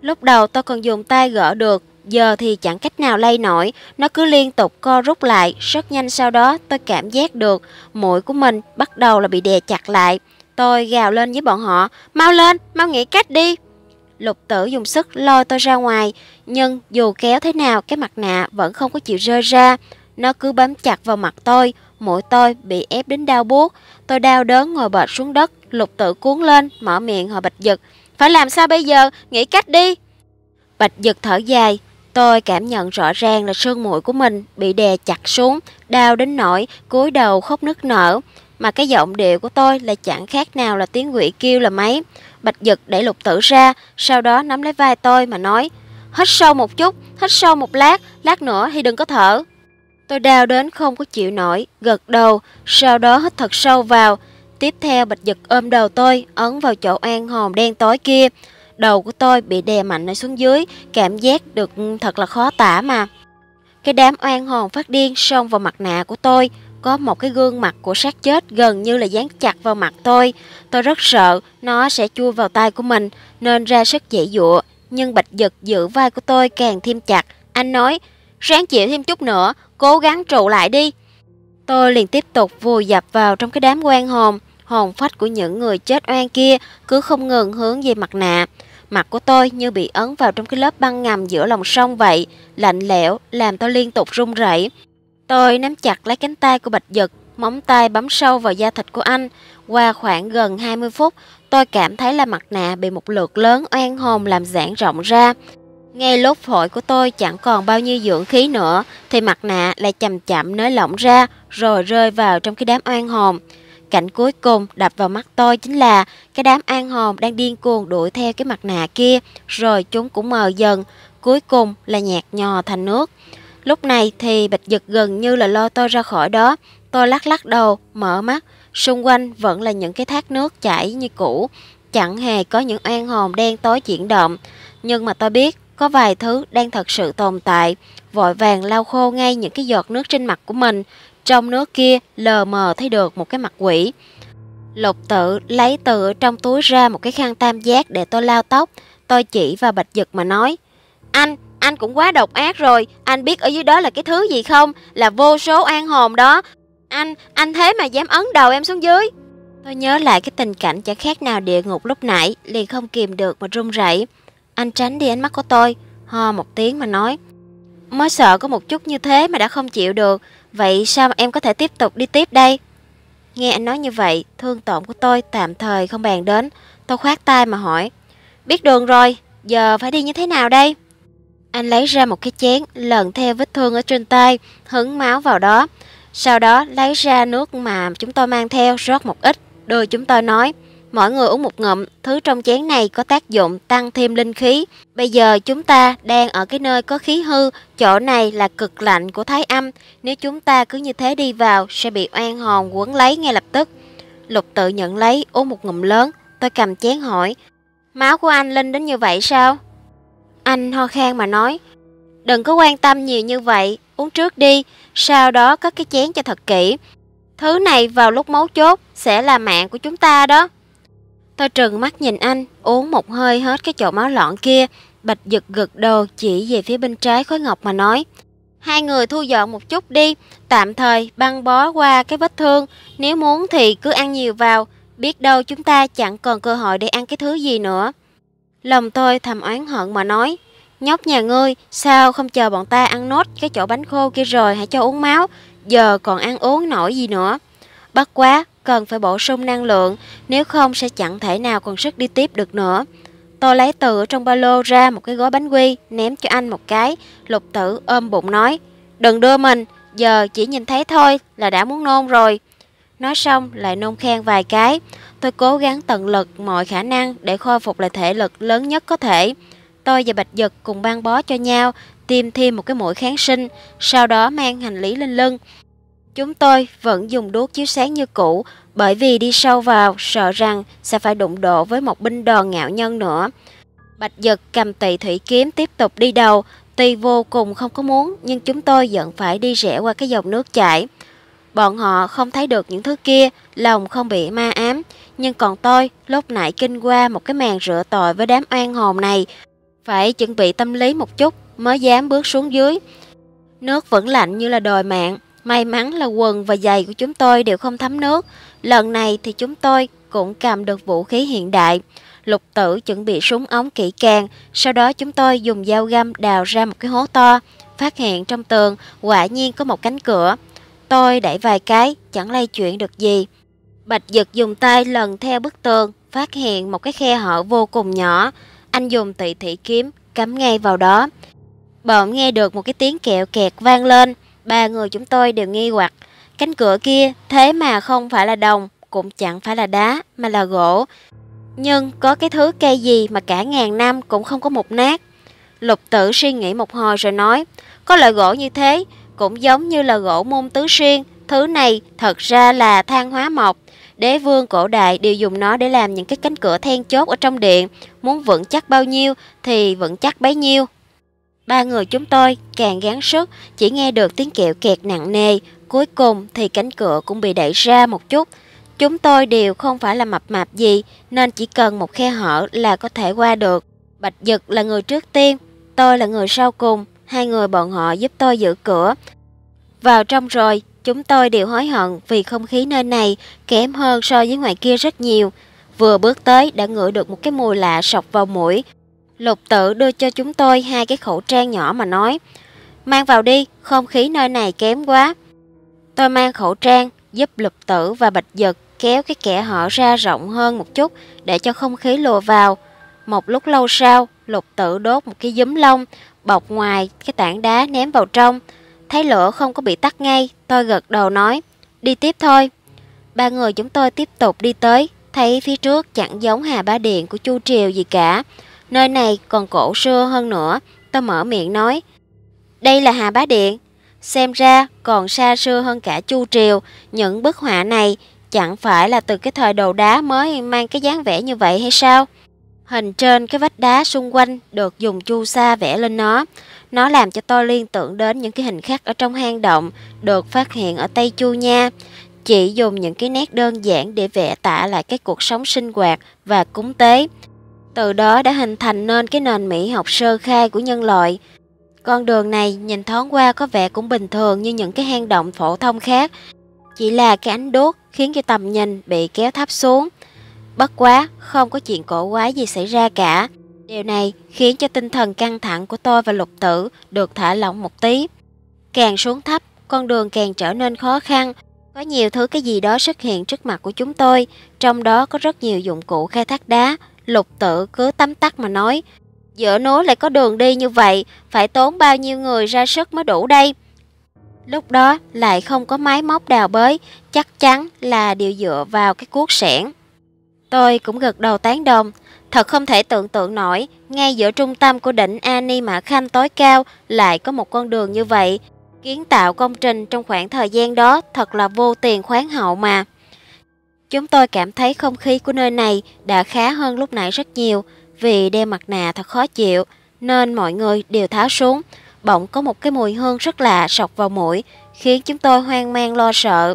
Speaker 1: Lúc đầu tôi còn dùng tay gỡ được, giờ thì chẳng cách nào lay nổi, nó cứ liên tục co rút lại, rất nhanh sau đó tôi cảm giác được mũi của mình bắt đầu là bị đè chặt lại. Tôi gào lên với bọn họ, mau lên, mau nghĩ cách đi. Lục tử dùng sức lôi tôi ra ngoài, nhưng dù kéo thế nào cái mặt nạ vẫn không có chịu rơi ra. Nó cứ bám chặt vào mặt tôi, mũi tôi bị ép đến đau buốt. Tôi đau đớn ngồi bệt xuống đất, lục tử cuốn lên, mở miệng hỏi bạch giật. Phải làm sao bây giờ, nghĩ cách đi. Bạch giật thở dài, Tôi cảm nhận rõ ràng là sương mũi của mình bị đè chặt xuống, đau đến nỗi cúi đầu khóc nức nở. Mà cái giọng điệu của tôi là chẳng khác nào là tiếng quỷ kêu là mấy. Bạch Dực đẩy lục tử ra, sau đó nắm lấy vai tôi mà nói Hít sâu một chút, hít sâu một lát, lát nữa thì đừng có thở. Tôi đau đến không có chịu nổi, gật đầu, sau đó hít thật sâu vào. Tiếp theo Bạch Dực ôm đầu tôi, ấn vào chỗ an hồn đen tối kia. Đầu của tôi bị đè mạnh xuống dưới, cảm giác được ừ, thật là khó tả mà. Cái đám oan hồn phát điên xông vào mặt nạ của tôi, có một cái gương mặt của xác chết gần như là dán chặt vào mặt tôi. Tôi rất sợ nó sẽ chui vào tay của mình nên ra sức dễ dụa. Nhưng bạch giật giữ vai của tôi càng thêm chặt. Anh nói, ráng chịu thêm chút nữa, cố gắng trụ lại đi. Tôi liền tiếp tục vùi dập vào trong cái đám oan hồn. Hồn phách của những người chết oan kia cứ không ngừng hướng về mặt nạ. Mặt của tôi như bị ấn vào trong cái lớp băng ngầm giữa lòng sông vậy, lạnh lẽo, làm tôi liên tục run rẩy. Tôi nắm chặt lấy cánh tay của Bạch Dực, móng tay bấm sâu vào da thịt của anh. Qua khoảng gần 20 phút, tôi cảm thấy là mặt nạ bị một lượt lớn oan hồn làm giãn rộng ra. Ngay lốt phổi của tôi chẳng còn bao nhiêu dưỡng khí nữa, thì mặt nạ lại chậm chậm nới lỏng ra, rồi rơi vào trong cái đám oan hồn. Cảnh cuối cùng đập vào mắt tôi chính là cái đám an hồn đang điên cuồng đuổi theo cái mặt nạ kia, rồi chúng cũng mờ dần, cuối cùng là nhạt nhò thành nước. Lúc này thì Bạch Dực gần như là lôi tôi ra khỏi đó, tôi lắc lắc đầu, mở mắt, xung quanh vẫn là những cái thác nước chảy như cũ, chẳng hề có những an hồn đen tối chuyển động, nhưng mà tôi biết có vài thứ đang thật sự tồn tại, vội vàng lau khô ngay những cái giọt nước trên mặt của mình, trong nước kia lờ mờ thấy được một cái mặt quỷ. Lục tự lấy từ trong túi ra một cái khăn tam giác để tôi lao tóc. Tôi chỉ vào bạch dực mà nói. Anh, anh cũng quá độc ác rồi. Anh biết ở dưới đó là cái thứ gì không? Là vô số an hồn đó. Anh, anh thế mà dám ấn đầu em xuống dưới. Tôi nhớ lại cái tình cảnh chẳng khác nào địa ngục lúc nãy, liền không kìm được mà run rẩy. Anh tránh đi ánh mắt của tôi, ho một tiếng mà nói. Mới sợ có một chút như thế mà đã không chịu được, Vậy sao em có thể tiếp tục đi tiếp đây? Nghe anh nói như vậy, thương tổn của tôi tạm thời không bàn đến. Tôi khoát tay mà hỏi, biết đường rồi, giờ phải đi như thế nào đây? Anh lấy ra một cái chén, lần theo vết thương ở trên tay, hứng máu vào đó. Sau đó lấy ra nước mà chúng tôi mang theo rót một ít, đưa chúng tôi nói mỗi người uống một ngụm, thứ trong chén này có tác dụng tăng thêm linh khí. Bây giờ chúng ta đang ở cái nơi có khí hư, chỗ này là cực lạnh của thái âm. Nếu chúng ta cứ như thế đi vào, sẽ bị oan hồn quấn lấy ngay lập tức. Lục tự nhận lấy, uống một ngụm lớn, tôi cầm chén hỏi. Máu của anh linh đến như vậy sao? Anh ho khan mà nói, đừng có quan tâm nhiều như vậy, uống trước đi, sau đó cất cái chén cho thật kỹ. Thứ này vào lúc máu chốt sẽ là mạng của chúng ta đó. Tôi trừng mắt nhìn anh, uống một hơi hết cái chỗ máu lọn kia. Bạch giật gật đầu chỉ về phía bên trái khối ngọc mà nói. Hai người thu dọn một chút đi, tạm thời băng bó qua cái vết thương. Nếu muốn thì cứ ăn nhiều vào, biết đâu chúng ta chẳng còn cơ hội để ăn cái thứ gì nữa. Lòng tôi thầm oán hận mà nói. Nhóc nhà ngươi, sao không chờ bọn ta ăn nốt cái chỗ bánh khô kia rồi hãy cho uống máu, giờ còn ăn uống nổi gì nữa. Bất quá, cần phải bổ sung năng lượng, nếu không sẽ chẳng thể nào còn sức đi tiếp được nữa. Tôi lấy từ trong ba lô ra một cái gói bánh quy, ném cho anh một cái, lục tử ôm bụng nói, đừng đưa mình, giờ chỉ nhìn thấy thôi là đã muốn nôn rồi. Nói xong lại nôn khen vài cái, tôi cố gắng tận lực mọi khả năng để khôi phục lại thể lực lớn nhất có thể. Tôi và Bạch Dật cùng ban bó cho nhau, tiêm thêm một cái mũi kháng sinh, sau đó mang hành lý lên lưng, Chúng tôi vẫn dùng đuốc chiếu sáng như cũ bởi vì đi sâu vào sợ rằng sẽ phải đụng độ với một binh đoàn ngạo nhân nữa. Bạch Dực cầm tỳ thủy kiếm tiếp tục đi đầu, tuy vô cùng không có muốn nhưng chúng tôi vẫn phải đi rẽ qua cái dòng nước chảy. Bọn họ không thấy được những thứ kia, lòng không bị ma ám, nhưng còn tôi lúc nãy kinh qua một cái màn rửa tội với đám oan hồn này, phải chuẩn bị tâm lý một chút mới dám bước xuống dưới. Nước vẫn lạnh như là đồi mạng, May mắn là quần và giày của chúng tôi đều không thấm nước. Lần này thì chúng tôi cũng cầm được vũ khí hiện đại. Lục tử chuẩn bị súng ống kỹ càng, sau đó chúng tôi dùng dao găm đào ra một cái hố to. Phát hiện trong tường, quả nhiên có một cánh cửa. Tôi đẩy vài cái, chẳng lay chuyển được gì. Bạch Dực dùng tay lần theo bức tường, phát hiện một cái khe hở vô cùng nhỏ. Anh dùng tị thị kiếm, cắm ngay vào đó. Bọn nghe được một cái tiếng kẹo kẹt vang lên ba người chúng tôi đều nghi hoặc. Cánh cửa kia thế mà không phải là đồng, cũng chẳng phải là đá, mà là gỗ. Nhưng có cái thứ cây gì mà cả ngàn năm cũng không có một nát. Lục tử suy nghĩ một hồi rồi nói, có loại gỗ như thế cũng giống như là gỗ môn tứ xuyên, thứ này thật ra là than hóa mộc. Đế vương cổ đại đều dùng nó để làm những cái cánh cửa then chốt ở trong điện, muốn vững chắc bao nhiêu thì vững chắc bấy nhiêu. Ba người chúng tôi càng gắng sức, chỉ nghe được tiếng kẹo kẹt nặng nề, cuối cùng thì cánh cửa cũng bị đẩy ra một chút. Chúng tôi đều không phải là mập mạp gì, nên chỉ cần một khe hở là có thể qua được. Bạch Dực là người trước tiên, tôi là người sau cùng, hai người bọn họ giúp tôi giữ cửa. Vào trong rồi, chúng tôi đều hối hận vì không khí nơi này kém hơn so với ngoài kia rất nhiều. Vừa bước tới đã ngửi được một cái mùi lạ sọc vào mũi, Lục tử đưa cho chúng tôi hai cái khẩu trang nhỏ mà nói Mang vào đi, không khí nơi này kém quá Tôi mang khẩu trang giúp lục tử và bạch giật kéo cái kẻ họ ra rộng hơn một chút để cho không khí lùa vào. Một lúc lâu sau, lục tử đốt một cái giấm lông bọc ngoài cái tảng đá ném vào trong. Thấy lửa không có bị tắt ngay, tôi gật đầu nói, đi tiếp thôi. Ba người chúng tôi tiếp tục đi tới, thấy phía trước chẳng giống Hà Ba Điện của Chu Triều gì cả. Nơi này còn cổ xưa hơn nữa, tôi mở miệng nói. Đây là Hà Bá Điện. Xem ra còn xa xưa hơn cả Chu Triều, những bức họa này chẳng phải là từ cái thời đồ đá mới mang cái dáng vẽ như vậy hay sao? Hình trên cái vách đá xung quanh được dùng chu sa vẽ lên nó. Nó làm cho tôi liên tưởng đến những cái hình khắc ở trong hang động được phát hiện ở Tây Chu Nha. Chỉ dùng những cái nét đơn giản để vẽ tả lại cái cuộc sống sinh hoạt và cúng tế. Từ đó đã hình thành nên cái nền mỹ học sơ khai của nhân loại. Con đường này nhìn thoáng qua có vẻ cũng bình thường như những cái hang động phổ thông khác, chỉ là cái ánh đốt khiến cho tầm nhìn bị kéo thấp xuống. Bất quá, không có chuyện cổ quái gì xảy ra cả. Điều này khiến cho tinh thần căng thẳng của tôi và lục tử được thả lỏng một tí. Càng xuống thấp, con đường càng trở nên khó khăn. Có nhiều thứ cái gì đó xuất hiện trước mặt của chúng tôi, trong đó có rất nhiều dụng cụ khai thác đá, Lục tử cứ tắm tắt mà nói Giữa núi lại có đường đi như vậy Phải tốn bao nhiêu người ra sức mới đủ đây Lúc đó lại không có máy móc đào bới Chắc chắn là điều dựa vào cái cuốc sẻn Tôi cũng gật đầu tán đồng Thật không thể tưởng tượng nổi Ngay giữa trung tâm của đỉnh Ani Mã Khanh tối cao Lại có một con đường như vậy Kiến tạo công trình trong khoảng thời gian đó Thật là vô tiền khoáng hậu mà Chúng tôi cảm thấy không khí của nơi này đã khá hơn lúc nãy rất nhiều vì đeo mặt nạ thật khó chịu nên mọi người đều tháo xuống. Bỗng có một cái mùi hương rất lạ sọc vào mũi khiến chúng tôi hoang mang lo sợ.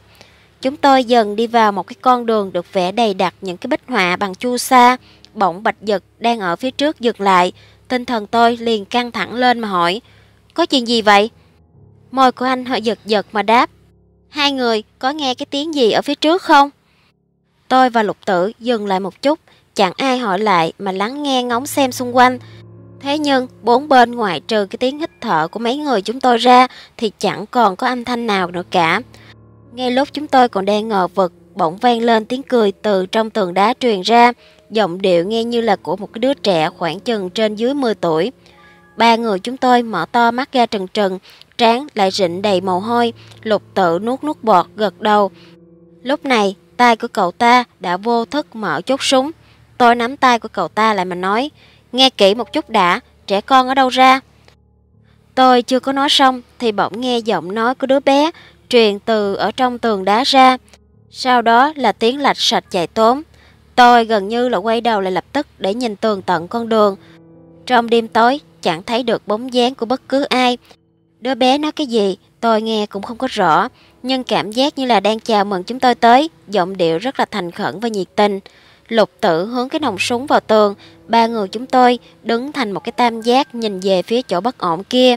Speaker 1: Chúng tôi dần đi vào một cái con đường được vẽ đầy đặc những cái bích họa bằng chu sa. Bỗng bạch dực đang ở phía trước dừng lại. Tinh thần tôi liền căng thẳng lên mà hỏi Có chuyện gì vậy? Môi của anh hơi giật giật mà đáp Hai người có nghe cái tiếng gì ở phía trước không? Tôi và lục tử dừng lại một chút, chẳng ai hỏi lại mà lắng nghe ngóng xem xung quanh. Thế nhưng, bốn bên ngoại trừ cái tiếng hít thở của mấy người chúng tôi ra thì chẳng còn có âm thanh nào nữa cả. Ngay lúc chúng tôi còn đang ngờ vực, bỗng vang lên tiếng cười từ trong tường đá truyền ra, giọng điệu nghe như là của một đứa trẻ khoảng chừng trên dưới 10 tuổi. Ba người chúng tôi mở to mắt ra trừng trừng, trán lại rịnh đầy mồ hôi, lục tự nuốt nuốt bọt, gật đầu. Lúc này, Tay của cậu ta đã vô thức mở chốt súng. Tôi nắm tay của cậu ta lại mà nói, nghe kỹ một chút đã, trẻ con ở đâu ra? Tôi chưa có nói xong thì bỗng nghe giọng nói của đứa bé truyền từ ở trong tường đá ra. Sau đó là tiếng lạch sạch chạy tốn. Tôi gần như là quay đầu lại lập tức để nhìn tường tận con đường. Trong đêm tối, chẳng thấy được bóng dáng của bất cứ ai. Đứa bé nói cái gì, tôi nghe cũng không có rõ nhưng cảm giác như là đang chào mừng chúng tôi tới, giọng điệu rất là thành khẩn và nhiệt tình. Lục tử hướng cái nòng súng vào tường, ba người chúng tôi đứng thành một cái tam giác nhìn về phía chỗ bất ổn kia.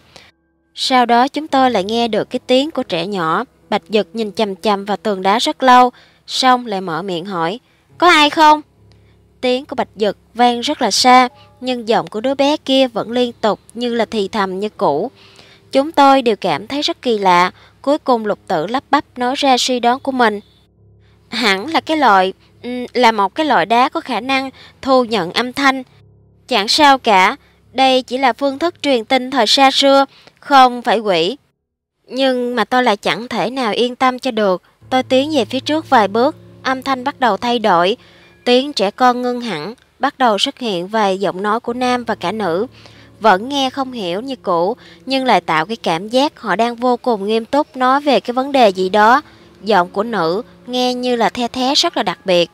Speaker 1: Sau đó chúng tôi lại nghe được cái tiếng của trẻ nhỏ, bạch dực nhìn chằm chằm vào tường đá rất lâu, xong lại mở miệng hỏi, có ai không? Tiếng của bạch dực vang rất là xa, nhưng giọng của đứa bé kia vẫn liên tục như là thì thầm như cũ. Chúng tôi đều cảm thấy rất kỳ lạ, Cuối cùng lục tử lắp bắp nói ra suy đoán của mình. Hẳn là cái loại, là một cái loại đá có khả năng thu nhận âm thanh. Chẳng sao cả, đây chỉ là phương thức truyền tin thời xa xưa, không phải quỷ. Nhưng mà tôi lại chẳng thể nào yên tâm cho được. Tôi tiến về phía trước vài bước, âm thanh bắt đầu thay đổi. Tiếng trẻ con ngưng hẳn, bắt đầu xuất hiện vài giọng nói của nam và cả nữ vẫn nghe không hiểu như cũ, nhưng lại tạo cái cảm giác họ đang vô cùng nghiêm túc nói về cái vấn đề gì đó. Giọng của nữ nghe như là the thé rất là đặc biệt.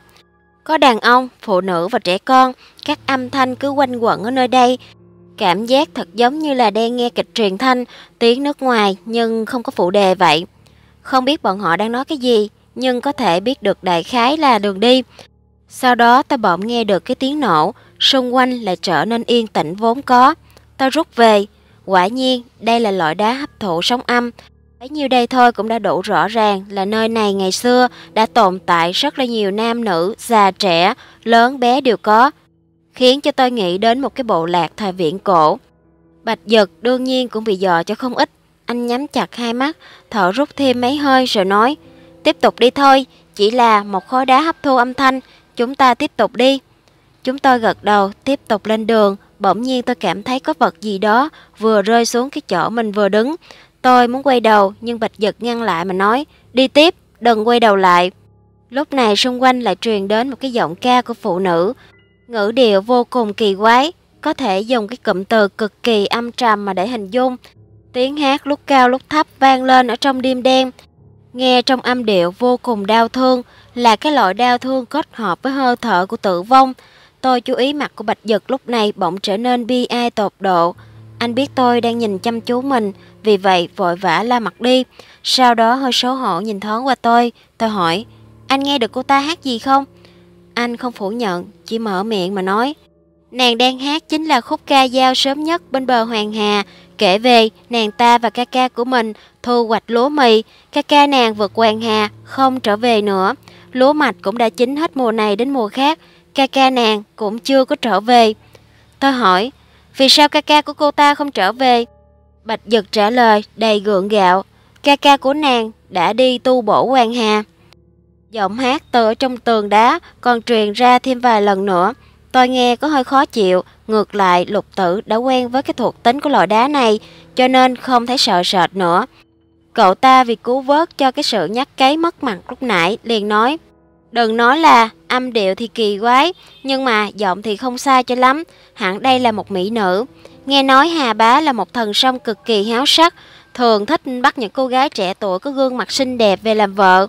Speaker 1: Có đàn ông, phụ nữ và trẻ con, các âm thanh cứ quanh quẩn ở nơi đây. Cảm giác thật giống như là đang nghe kịch truyền thanh, tiếng nước ngoài nhưng không có phụ đề vậy. Không biết bọn họ đang nói cái gì, nhưng có thể biết được đại khái là đường đi. Sau đó ta bỗng nghe được cái tiếng nổ, xung quanh lại trở nên yên tĩnh vốn có ta rút về. Quả nhiên, đây là loại đá hấp thụ sóng âm. Bấy nhiêu đây thôi cũng đã đủ rõ ràng là nơi này ngày xưa đã tồn tại rất là nhiều nam nữ, già trẻ, lớn bé đều có, khiến cho tôi nghĩ đến một cái bộ lạc thời viễn cổ. Bạch giật đương nhiên cũng bị dò cho không ít. Anh nhắm chặt hai mắt, thở rút thêm mấy hơi rồi nói, tiếp tục đi thôi, chỉ là một khối đá hấp thu âm thanh, chúng ta tiếp tục đi. Chúng tôi gật đầu, tiếp tục lên đường, Bỗng nhiên tôi cảm thấy có vật gì đó vừa rơi xuống cái chỗ mình vừa đứng. Tôi muốn quay đầu nhưng Bạch Dật ngăn lại mà nói, đi tiếp, đừng quay đầu lại. Lúc này xung quanh lại truyền đến một cái giọng ca của phụ nữ, ngữ điệu vô cùng kỳ quái, có thể dùng cái cụm từ cực kỳ âm trầm mà để hình dung. Tiếng hát lúc cao lúc thấp vang lên ở trong đêm đen, nghe trong âm điệu vô cùng đau thương, là cái loại đau thương kết hợp với hơi thở của tử vong. Tôi chú ý mặt của Bạch Dực lúc này bỗng trở nên bi ai tột độ. Anh biết tôi đang nhìn chăm chú mình, vì vậy vội vã la mặt đi. Sau đó hơi xấu hổ nhìn thoáng qua tôi, tôi hỏi, anh nghe được cô ta hát gì không? Anh không phủ nhận, chỉ mở miệng mà nói. Nàng đang hát chính là khúc ca giao sớm nhất bên bờ Hoàng Hà, kể về nàng ta và ca ca của mình thu hoạch lúa mì, ca ca nàng vượt Hoàng Hà, không trở về nữa. Lúa mạch cũng đã chín hết mùa này đến mùa khác, ca ca nàng cũng chưa có trở về. Tôi hỏi, vì sao ca ca của cô ta không trở về? Bạch Dật trả lời đầy gượng gạo, ca ca của nàng đã đi tu bổ quan hà. Giọng hát từ trong tường đá còn truyền ra thêm vài lần nữa. Tôi nghe có hơi khó chịu, ngược lại lục tử đã quen với cái thuộc tính của loại đá này, cho nên không thấy sợ sệt nữa. Cậu ta vì cứu vớt cho cái sự nhắc cái mất mặt lúc nãy liền nói Đừng nói là âm điệu thì kỳ quái, nhưng mà giọng thì không sai cho lắm, hẳn đây là một mỹ nữ. Nghe nói Hà Bá là một thần sông cực kỳ háo sắc, thường thích bắt những cô gái trẻ tuổi có gương mặt xinh đẹp về làm vợ.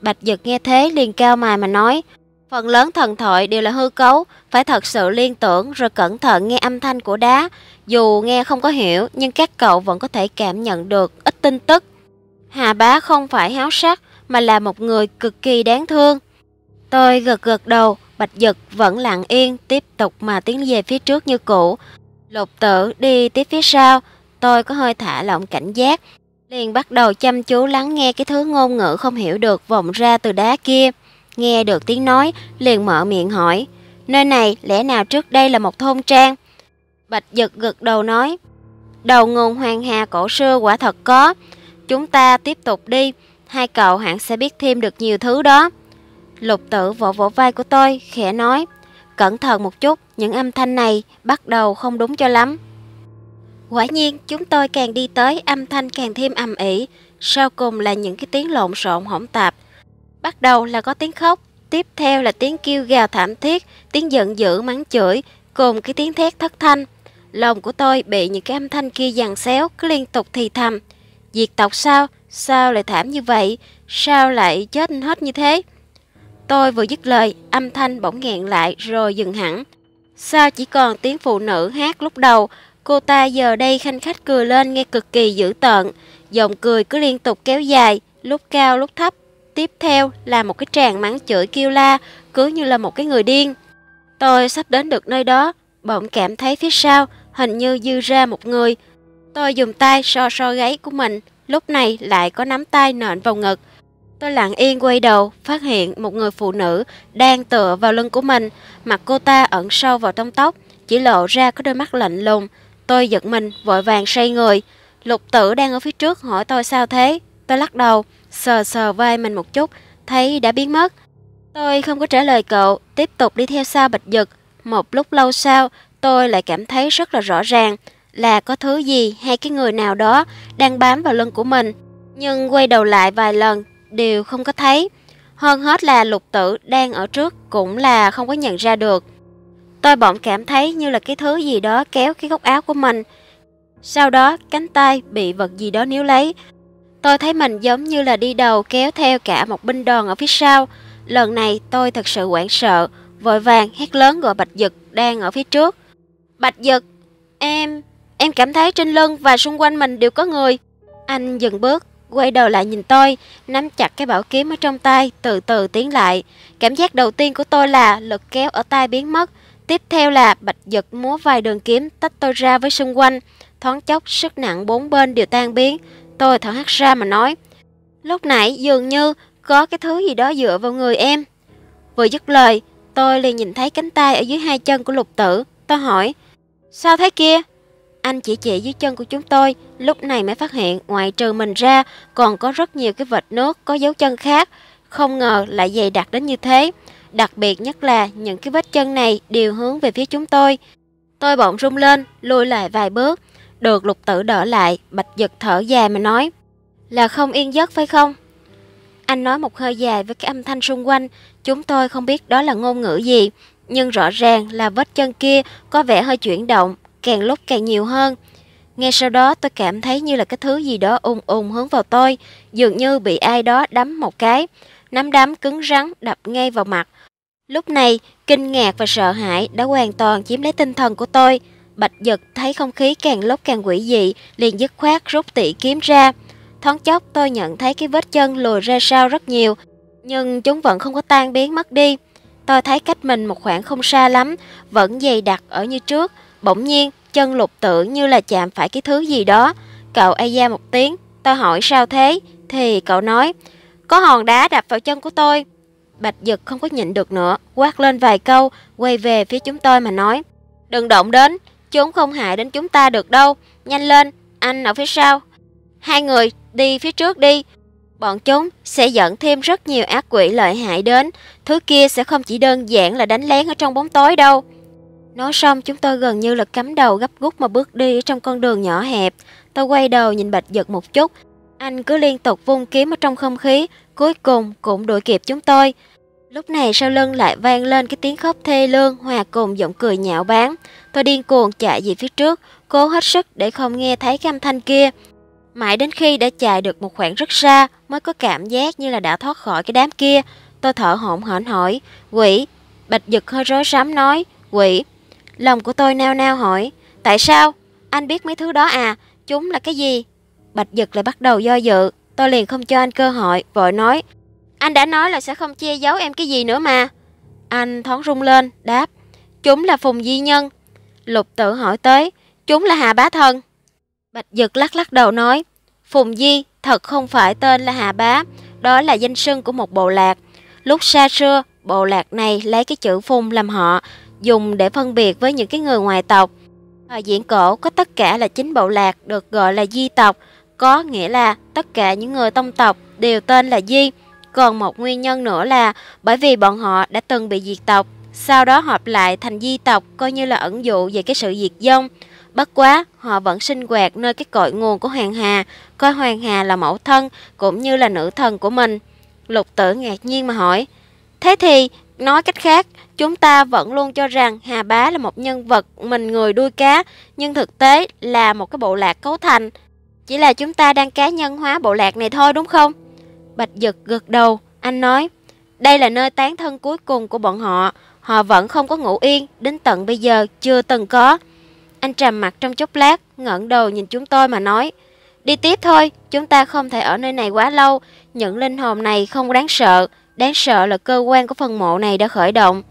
Speaker 1: Bạch Dực nghe thế liền cao mài mà nói, phần lớn thần thoại đều là hư cấu, phải thật sự liên tưởng rồi cẩn thận nghe âm thanh của đá. Dù nghe không có hiểu, nhưng các cậu vẫn có thể cảm nhận được ít tin tức. Hà Bá không phải háo sắc, mà là một người cực kỳ đáng thương. Tôi gật gật đầu, Bạch Dực vẫn lặng yên, tiếp tục mà tiến về phía trước như cũ. Lục tử đi tiếp phía sau, tôi có hơi thả lỏng cảnh giác, liền bắt đầu chăm chú lắng nghe cái thứ ngôn ngữ không hiểu được vọng ra từ đá kia. Nghe được tiếng nói, liền mở miệng hỏi, nơi này lẽ nào trước đây là một thôn trang? Bạch Dực gật đầu nói, đầu nguồn hoàng hà cổ xưa quả thật có, chúng ta tiếp tục đi, hai cậu hẳn sẽ biết thêm được nhiều thứ đó. Lục tử vỗ vỗ vai của tôi, khẽ nói, cẩn thận một chút, những âm thanh này bắt đầu không đúng cho lắm. Quả nhiên, chúng tôi càng đi tới, âm thanh càng thêm âm ỉ, sau cùng là những cái tiếng lộn xộn hỗn tạp. Bắt đầu là có tiếng khóc, tiếp theo là tiếng kêu gào thảm thiết, tiếng giận dữ mắng chửi, cùng cái tiếng thét thất thanh. Lòng của tôi bị những cái âm thanh kia giằng xéo, cứ liên tục thì thầm. Diệt tộc sao? Sao lại thảm như vậy? Sao lại chết hết như thế? Tôi vừa dứt lời, âm thanh bỗng nghẹn lại rồi dừng hẳn. Sao chỉ còn tiếng phụ nữ hát lúc đầu, cô ta giờ đây khanh khách cười lên nghe cực kỳ dữ tợn. Giọng cười cứ liên tục kéo dài, lúc cao lúc thấp. Tiếp theo là một cái tràng mắng chửi kêu la, cứ như là một cái người điên. Tôi sắp đến được nơi đó, bỗng cảm thấy phía sau hình như dư ra một người. Tôi dùng tay so so gáy của mình, lúc này lại có nắm tay nện vào ngực. Tôi lặng yên quay đầu, phát hiện một người phụ nữ đang tựa vào lưng của mình, mặt cô ta ẩn sâu vào trong tóc, chỉ lộ ra có đôi mắt lạnh lùng. Tôi giật mình, vội vàng xoay người. Lục tử đang ở phía trước hỏi tôi sao thế. Tôi lắc đầu, sờ sờ vai mình một chút, thấy đã biến mất. Tôi không có trả lời cậu, tiếp tục đi theo sau bạch dực. Một lúc lâu sau, tôi lại cảm thấy rất là rõ ràng là có thứ gì hay cái người nào đó đang bám vào lưng của mình. Nhưng quay đầu lại vài lần đều không có thấy. Hơn hết là lục tử đang ở trước cũng là không có nhận ra được. Tôi bỗng cảm thấy như là cái thứ gì đó kéo cái góc áo của mình. Sau đó cánh tay bị vật gì đó níu lấy. Tôi thấy mình giống như là đi đầu kéo theo cả một binh đoàn ở phía sau. Lần này tôi thật sự hoảng sợ, vội vàng hét lớn gọi Bạch Dực đang ở phía trước. Bạch Dực, em, em cảm thấy trên lưng và xung quanh mình đều có người. Anh dừng bước, quay đầu lại nhìn tôi, nắm chặt cái bảo kiếm ở trong tay, từ từ tiến lại. Cảm giác đầu tiên của tôi là lực kéo ở tay biến mất, tiếp theo là bạch giật múa vài đường kiếm tách tôi ra với xung quanh. Thoáng chốc, sức nặng bốn bên đều tan biến. Tôi thở hắt ra mà nói, lúc nãy dường như có cái thứ gì đó dựa vào người em. Vừa dứt lời, tôi liền nhìn thấy cánh tay ở dưới hai chân của lục tử. Tôi hỏi, sao thế kia? Anh chỉ chỉ dưới chân của chúng tôi, lúc này mới phát hiện ngoài trừ mình ra còn có rất nhiều cái vệt nước có dấu chân khác, không ngờ lại dày đặc đến như thế. Đặc biệt nhất là những cái vết chân này đều hướng về phía chúng tôi. Tôi bỗng rung lên, lùi lại vài bước. Được lục tử đỡ lại, bạch giật thở dài mà nói. Là không yên giấc phải không? Anh nói một hơi dài với cái âm thanh xung quanh, chúng tôi không biết đó là ngôn ngữ gì, nhưng rõ ràng là vết chân kia có vẻ hơi chuyển động, càng lúc càng nhiều hơn. Ngay sau đó tôi cảm thấy như là cái thứ gì đó ung ung hướng vào tôi, dường như bị ai đó đấm một cái. Nắm đấm cứng rắn đập ngay vào mặt. Lúc này, kinh ngạc và sợ hãi đã hoàn toàn chiếm lấy tinh thần của tôi. Bạch giật thấy không khí càng lúc càng quỷ dị, liền dứt khoát rút tỉ kiếm ra. Thoáng chốc tôi nhận thấy cái vết chân lùi ra sau rất nhiều, nhưng chúng vẫn không có tan biến mất đi. Tôi thấy cách mình một khoảng không xa lắm, vẫn dày đặc ở như trước, Bỗng nhiên, chân lục tử như là chạm phải cái thứ gì đó. Cậu e da một tiếng, tôi hỏi sao thế? Thì cậu nói, có hòn đá đập vào chân của tôi. Bạch Dực không có nhịn được nữa, quát lên vài câu, quay về phía chúng tôi mà nói. Đừng động đến, chúng không hại đến chúng ta được đâu. Nhanh lên, anh ở phía sau. Hai người đi phía trước đi. Bọn chúng sẽ dẫn thêm rất nhiều ác quỷ lợi hại đến. Thứ kia sẽ không chỉ đơn giản là đánh lén ở trong bóng tối đâu. Nói xong chúng tôi gần như là cắm đầu gấp rút mà bước đi ở trong con đường nhỏ hẹp. Tôi quay đầu nhìn Bạch Giật một chút. Anh cứ liên tục vung kiếm ở trong không khí, cuối cùng cũng đuổi kịp chúng tôi. Lúc này sau lưng lại vang lên cái tiếng khóc thê lương hòa cùng giọng cười nhạo báng. Tôi điên cuồng chạy về phía trước, cố hết sức để không nghe thấy cái âm thanh kia. Mãi đến khi đã chạy được một khoảng rất xa mới có cảm giác như là đã thoát khỏi cái đám kia. Tôi thở hổn hển hỏi, quỷ. Bạch Dực hơi rối rắm nói, quỷ. Lòng của tôi nao nao hỏi, tại sao? Anh biết mấy thứ đó à, chúng là cái gì? Bạch Dực lại bắt đầu do dự, tôi liền không cho anh cơ hội, vội nói, anh đã nói là sẽ không che giấu em cái gì nữa mà. Anh thoáng rung lên, đáp, chúng là phùng di nhân. Lục tự hỏi tới, chúng là Hà Bá Thần. Bạch Dực lắc lắc đầu nói, Phùng Di thật không phải tên là Hà Bá, đó là danh sưng của một bộ lạc. Lúc xa xưa, bộ lạc này lấy cái chữ Phùng làm họ, dùng để phân biệt với những cái người ngoài tộc. Ở diễn cổ có tất cả là chính bộ lạc được gọi là di tộc, có nghĩa là tất cả những người tông tộc đều tên là di. Còn một nguyên nhân nữa là bởi vì bọn họ đã từng bị diệt tộc, sau đó họp lại thành di tộc coi như là ẩn dụ về cái sự diệt vong. Bất quá, họ vẫn sinh hoạt nơi cái cội nguồn của Hoàng Hà, coi Hoàng Hà là mẫu thân cũng như là nữ thần của mình. Lục tử ngạc nhiên mà hỏi, thế thì Nói cách khác, chúng ta vẫn luôn cho rằng Hà Bá là một nhân vật mình người đuôi cá, nhưng thực tế là một cái bộ lạc cấu thành. Chỉ là chúng ta đang cá nhân hóa bộ lạc này thôi đúng không? Bạch Dực gật đầu, anh nói, đây là nơi tán thân cuối cùng của bọn họ, họ vẫn không có ngủ yên, đến tận bây giờ chưa từng có. Anh trầm mặt trong chốc lát, ngẩng đầu nhìn chúng tôi mà nói, đi tiếp thôi, chúng ta không thể ở nơi này quá lâu, những linh hồn này không đáng sợ, Đáng sợ là cơ quan của phần mộ này đã khởi động.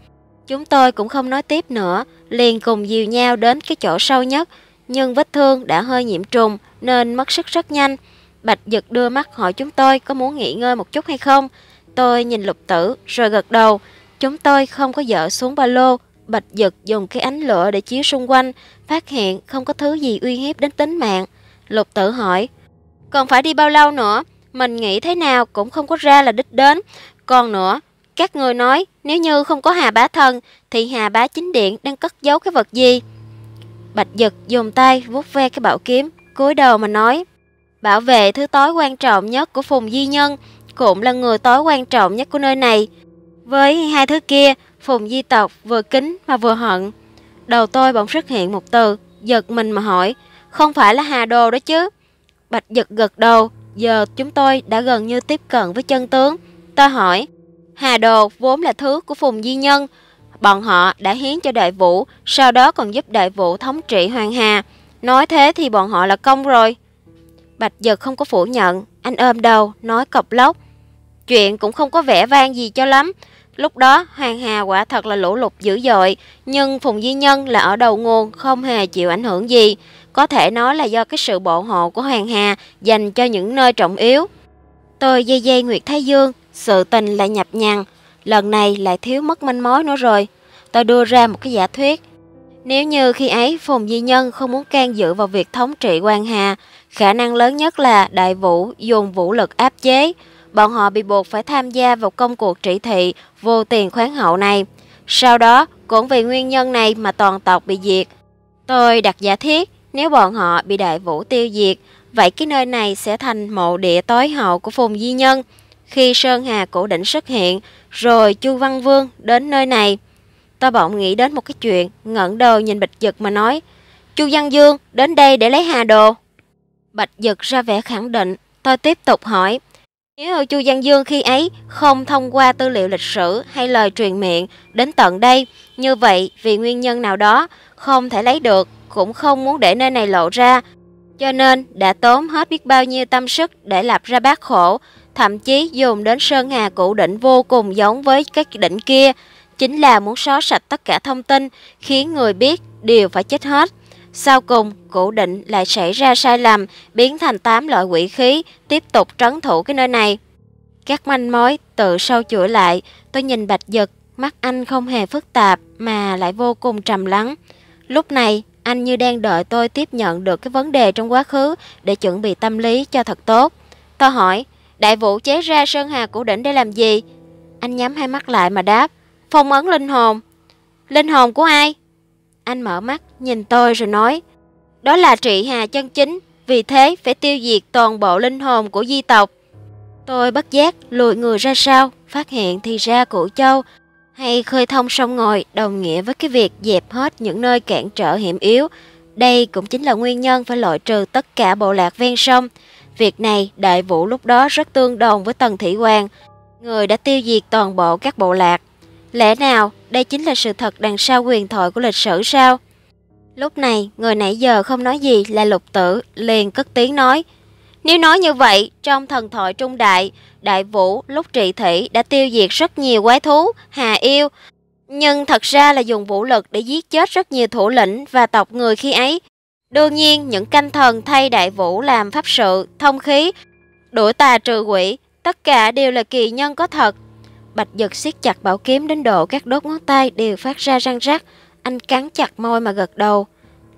Speaker 1: Chúng tôi cũng không nói tiếp nữa, liền cùng dìu nhau đến cái chỗ sâu nhất, nhưng vết thương đã hơi nhiễm trùng nên mất sức rất nhanh. Bạch Dực đưa mắt hỏi chúng tôi có muốn nghỉ ngơi một chút hay không. Tôi nhìn lục tử rồi gật đầu. Chúng tôi không có dỡ xuống ba lô. Bạch Dực dùng cái ánh lửa để chiếu xung quanh, phát hiện không có thứ gì uy hiếp đến tính mạng. Lục tử hỏi, còn phải đi bao lâu nữa? Mình nghĩ thế nào cũng không có ra là đích đến. Còn nữa, các người nói nếu như không có Hà Bá Thân thì Hà Bá Chính Điện đang cất giấu cái vật gì? Bạch Dực dùng tay vuốt ve cái bảo kiếm, cúi đầu mà nói Bảo vệ thứ tối quan trọng nhất của Phùng Di Nhân cũng là người tối quan trọng nhất của nơi này. Với hai thứ kia, Phùng Di Tộc vừa kính mà vừa hận. Đầu tôi bỗng xuất hiện một từ, giật mình mà hỏi, không phải là Hà Đồ đó chứ? Bạch Dực gật đầu, giờ chúng tôi đã gần như tiếp cận với chân tướng ta hỏi, Hà Đồ vốn là thứ của Phùng Di Nhân, bọn họ đã hiến cho đại vũ, sau đó còn giúp đại vũ thống trị Hoàng Hà. Nói thế thì bọn họ là công rồi. Bạch Dật không có phủ nhận, anh ôm đầu, nói cọc lóc. Chuyện cũng không có vẻ vang gì cho lắm. Lúc đó Hoàng Hà quả thật là lũ lụt dữ dội, nhưng Phùng Di Nhân là ở đầu nguồn không hề chịu ảnh hưởng gì. Có thể nói là do cái sự bộ hộ của Hoàng Hà dành cho những nơi trọng yếu. Tôi dây dây Nguyệt Thái Dương sự tình lại nhập nhằng, lần này lại thiếu mất manh mối nữa rồi. Tôi đưa ra một cái giả thuyết. Nếu như khi ấy Phùng Di Nhân không muốn can dự vào việc thống trị quan Hà, khả năng lớn nhất là đại vũ dùng vũ lực áp chế. Bọn họ bị buộc phải tham gia vào công cuộc trị thị vô tiền khoáng hậu này. Sau đó, cũng vì nguyên nhân này mà toàn tộc bị diệt. Tôi đặt giả thiết, nếu bọn họ bị đại vũ tiêu diệt, vậy cái nơi này sẽ thành mộ địa tối hậu của Phùng Di Nhân khi Sơn Hà Cổ Đỉnh xuất hiện, rồi Chu Văn Vương đến nơi này. Tôi bỗng nghĩ đến một cái chuyện, ngẩng đầu nhìn Bạch Dực mà nói, Chu Văn Dương đến đây để lấy hà đồ. Bạch Dực ra vẻ khẳng định, tôi tiếp tục hỏi, nếu Chu Văn Dương khi ấy không thông qua tư liệu lịch sử hay lời truyền miệng đến tận đây, như vậy vì nguyên nhân nào đó không thể lấy được, cũng không muốn để nơi này lộ ra, cho nên đã tốn hết biết bao nhiêu tâm sức để lập ra bác khổ, thậm chí dùng đến sơn hà cũ đỉnh vô cùng giống với các đỉnh kia, chính là muốn xóa sạch tất cả thông tin, khiến người biết đều phải chết hết. Sau cùng, cụ định lại xảy ra sai lầm, biến thành 8 loại quỷ khí, tiếp tục trấn thủ cái nơi này. Các manh mối tự sâu chuỗi lại, tôi nhìn Bạch giật mắt anh không hề phức tạp mà lại vô cùng trầm lắng. Lúc này, anh như đang đợi tôi tiếp nhận được cái vấn đề trong quá khứ để chuẩn bị tâm lý cho thật tốt. Tôi hỏi, Đại vũ chế ra Sơn Hà Cổ Đỉnh để làm gì? Anh nhắm hai mắt lại mà đáp. Phong ấn linh hồn. Linh hồn của ai? Anh mở mắt, nhìn tôi rồi nói. Đó là trị hà chân chính, vì thế phải tiêu diệt toàn bộ linh hồn của di tộc. Tôi bất giác lùi người ra sau, phát hiện thì ra cổ Châu hay khơi thông sông ngòi đồng nghĩa với cái việc dẹp hết những nơi cản trở hiểm yếu. Đây cũng chính là nguyên nhân phải loại trừ tất cả bộ lạc ven sông. Việc này, đại vũ lúc đó rất tương đồng với Tần Thị Quang, người đã tiêu diệt toàn bộ các bộ lạc. Lẽ nào đây chính là sự thật đằng sau quyền thoại của lịch sử sao? Lúc này, người nãy giờ không nói gì là lục tử, liền cất tiếng nói. Nếu nói như vậy, trong thần thoại trung đại, đại vũ lúc trị thủy đã tiêu diệt rất nhiều quái thú, hà yêu. Nhưng thật ra là dùng vũ lực để giết chết rất nhiều thủ lĩnh và tộc người khi ấy. Đương nhiên, những canh thần thay đại vũ làm pháp sự, thông khí, đuổi tà trừ quỷ, tất cả đều là kỳ nhân có thật. Bạch giật siết chặt bảo kiếm đến độ các đốt ngón tay đều phát ra răng rắc, anh cắn chặt môi mà gật đầu.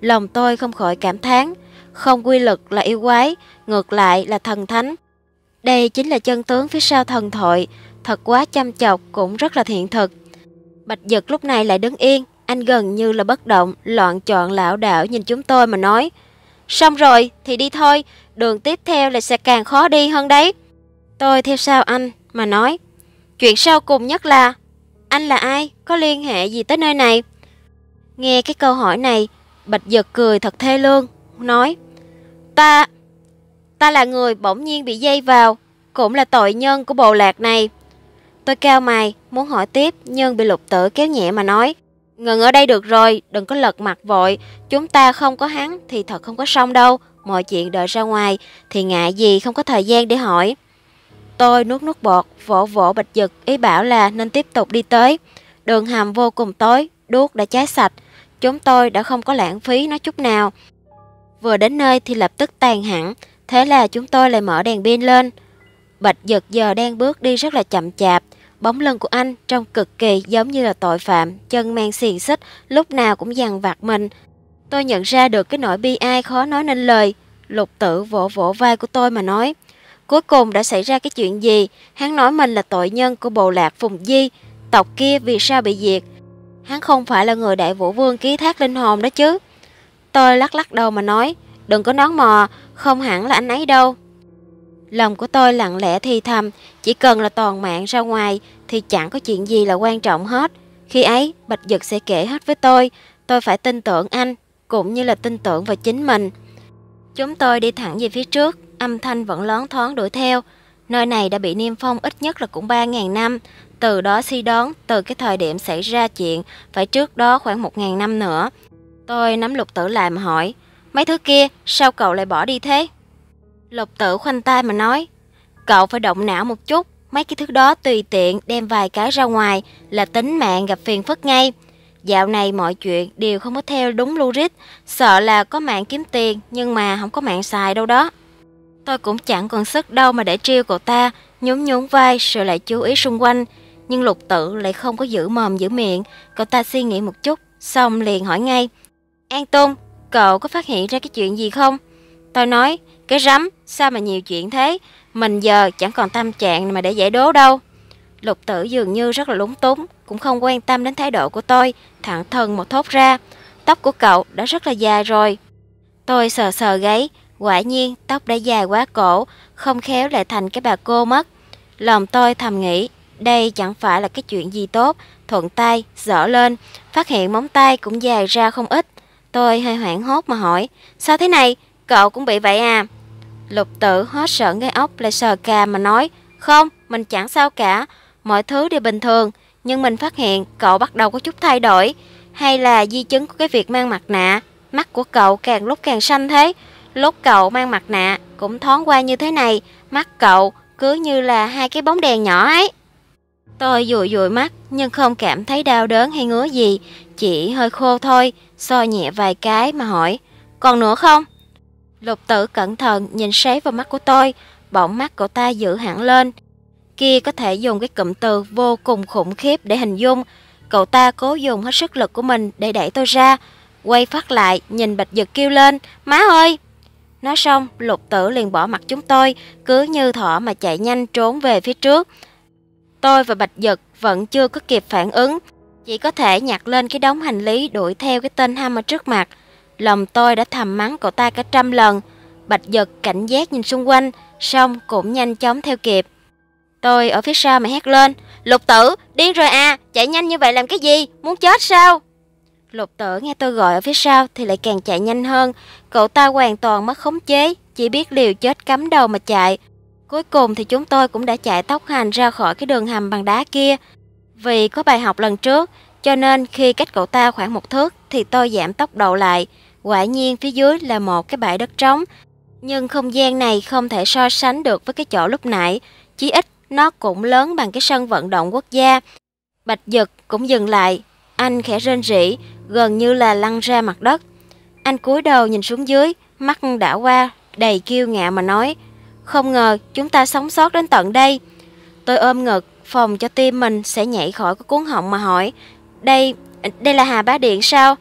Speaker 1: Lòng tôi không khỏi cảm thán, không quy lực là yêu quái, ngược lại là thần thánh. Đây chính là chân tướng phía sau thần thoại, thật quá chăm chọc cũng rất là thiện thực. Bạch giật lúc này lại đứng yên, anh gần như là bất động, loạn chọn lão đảo nhìn chúng tôi mà nói. Xong rồi thì đi thôi, đường tiếp theo là sẽ càng khó đi hơn đấy. Tôi theo sau anh mà nói. Chuyện sau cùng nhất là anh là ai, có liên hệ gì tới nơi này? Nghe cái câu hỏi này, Bạch Dật cười thật thê lương, nói Ta, ta là người bỗng nhiên bị dây vào, cũng là tội nhân của bộ lạc này. Tôi cao mày, muốn hỏi tiếp nhưng bị lục tử kéo nhẹ mà nói Ngừng ở đây được rồi, đừng có lật mặt vội. Chúng ta không có hắn thì thật không có xong đâu. Mọi chuyện đợi ra ngoài thì ngại gì không có thời gian để hỏi. Tôi nuốt nuốt bọt, vỗ vỗ bạch giật ý bảo là nên tiếp tục đi tới. Đường hầm vô cùng tối, đuốc đã cháy sạch. Chúng tôi đã không có lãng phí nó chút nào. Vừa đến nơi thì lập tức tàn hẳn, thế là chúng tôi lại mở đèn pin lên. Bạch giật giờ đang bước đi rất là chậm chạp, Bóng lưng của anh trông cực kỳ giống như là tội phạm, chân mang xiềng xích, lúc nào cũng dằn vặt mình. Tôi nhận ra được cái nỗi bi ai khó nói nên lời. Lục tử vỗ vỗ vai của tôi mà nói. Cuối cùng đã xảy ra cái chuyện gì? Hắn nói mình là tội nhân của bộ lạc Phùng Di, tộc kia vì sao bị diệt? Hắn không phải là người đại vũ vương ký thác linh hồn đó chứ. Tôi lắc lắc đầu mà nói, đừng có nón mò, không hẳn là anh ấy đâu, Lòng của tôi lặng lẽ thi thầm, chỉ cần là toàn mạng ra ngoài thì chẳng có chuyện gì là quan trọng hết. Khi ấy, Bạch Dực sẽ kể hết với tôi, tôi phải tin tưởng anh, cũng như là tin tưởng vào chính mình. Chúng tôi đi thẳng về phía trước, âm thanh vẫn lón thoáng đuổi theo. Nơi này đã bị niêm phong ít nhất là cũng 3.000 năm, từ đó suy đoán từ cái thời điểm xảy ra chuyện phải trước đó khoảng 1.000 năm nữa. Tôi nắm lục tử lại mà hỏi, mấy thứ kia sao cậu lại bỏ đi thế? Lục tử khoanh tay mà nói, cậu phải động não một chút, mấy cái thứ đó tùy tiện đem vài cái ra ngoài là tính mạng gặp phiền phức ngay. Dạo này mọi chuyện đều không có theo đúng logic, sợ là có mạng kiếm tiền nhưng mà không có mạng xài đâu đó. Tôi cũng chẳng còn sức đâu mà để trêu cậu ta, nhún nhún vai rồi lại chú ý xung quanh. Nhưng lục Tử lại không có giữ mồm giữ miệng, cậu ta suy nghĩ một chút, xong liền hỏi ngay. An Tôn, cậu có phát hiện ra cái chuyện gì không? Tôi nói, cái rắm, sao mà nhiều chuyện thế? Mình giờ chẳng còn tâm trạng mà để giải đố đâu. Lục tử dường như rất là lúng túng, cũng không quan tâm đến thái độ của tôi, thẳng thân một thốt ra. Tóc của cậu đã rất là dài rồi. Tôi sờ sờ gáy, quả nhiên tóc đã dài quá cổ, không khéo lại thành cái bà cô mất. Lòng tôi thầm nghĩ, đây chẳng phải là cái chuyện gì tốt, thuận tay, dở lên, phát hiện móng tay cũng dài ra không ít. Tôi hơi hoảng hốt mà hỏi, sao thế này, cậu cũng bị vậy à? Lục tử hết sợ ngay ốc lại sờ cà mà nói Không, mình chẳng sao cả Mọi thứ đều bình thường Nhưng mình phát hiện cậu bắt đầu có chút thay đổi Hay là di chứng của cái việc mang mặt nạ Mắt của cậu càng lúc càng xanh thế Lúc cậu mang mặt nạ Cũng thoáng qua như thế này Mắt cậu cứ như là hai cái bóng đèn nhỏ ấy Tôi dụi dụi mắt nhưng không cảm thấy đau đớn hay ngứa gì, chỉ hơi khô thôi, so nhẹ vài cái mà hỏi, còn nữa không? Lục tử cẩn thận nhìn sát vào mắt của tôi, bỗng mắt cậu ta giữ hẳn lên. Kia có thể dùng cái cụm từ vô cùng khủng khiếp để hình dung. Cậu ta cố dùng hết sức lực của mình để đẩy tôi ra, quay phát lại, nhìn bạch dực kêu lên, má ơi! Nói xong, lục tử liền bỏ mặt chúng tôi, cứ như thỏ mà chạy nhanh trốn về phía trước. Tôi và bạch dực vẫn chưa có kịp phản ứng, chỉ có thể nhặt lên cái đống hành lý đuổi theo cái tên ham ở trước mặt. Lòng tôi đã thầm mắng cậu ta cả trăm lần. Bạch giật cảnh giác nhìn xung quanh, xong cũng nhanh chóng theo kịp. Tôi ở phía sau mà hét lên, Lục tử, điên rồi à, chạy nhanh như vậy làm cái gì, muốn chết sao? Lục tử nghe tôi gọi ở phía sau thì lại càng chạy nhanh hơn. Cậu ta hoàn toàn mất khống chế, chỉ biết liều chết cắm đầu mà chạy. Cuối cùng thì chúng tôi cũng đã chạy tốc hành ra khỏi cái đường hầm bằng đá kia. Vì có bài học lần trước, cho nên khi cách cậu ta khoảng một thước thì tôi giảm tốc độ lại. Quả nhiên phía dưới là một cái bãi đất trống, nhưng không gian này không thể so sánh được với cái chỗ lúc nãy, chí ít nó cũng lớn bằng cái sân vận động quốc gia. Bạch Dực cũng dừng lại, anh khẽ rên rỉ, gần như là lăn ra mặt đất. Anh cúi đầu nhìn xuống dưới, mắt đã qua, đầy kiêu ngạo mà nói, không ngờ chúng ta sống sót đến tận đây. Tôi ôm ngực, phòng cho tim mình sẽ nhảy khỏi cái cuốn họng mà hỏi, đây, đây là Hà Bá Điện sao?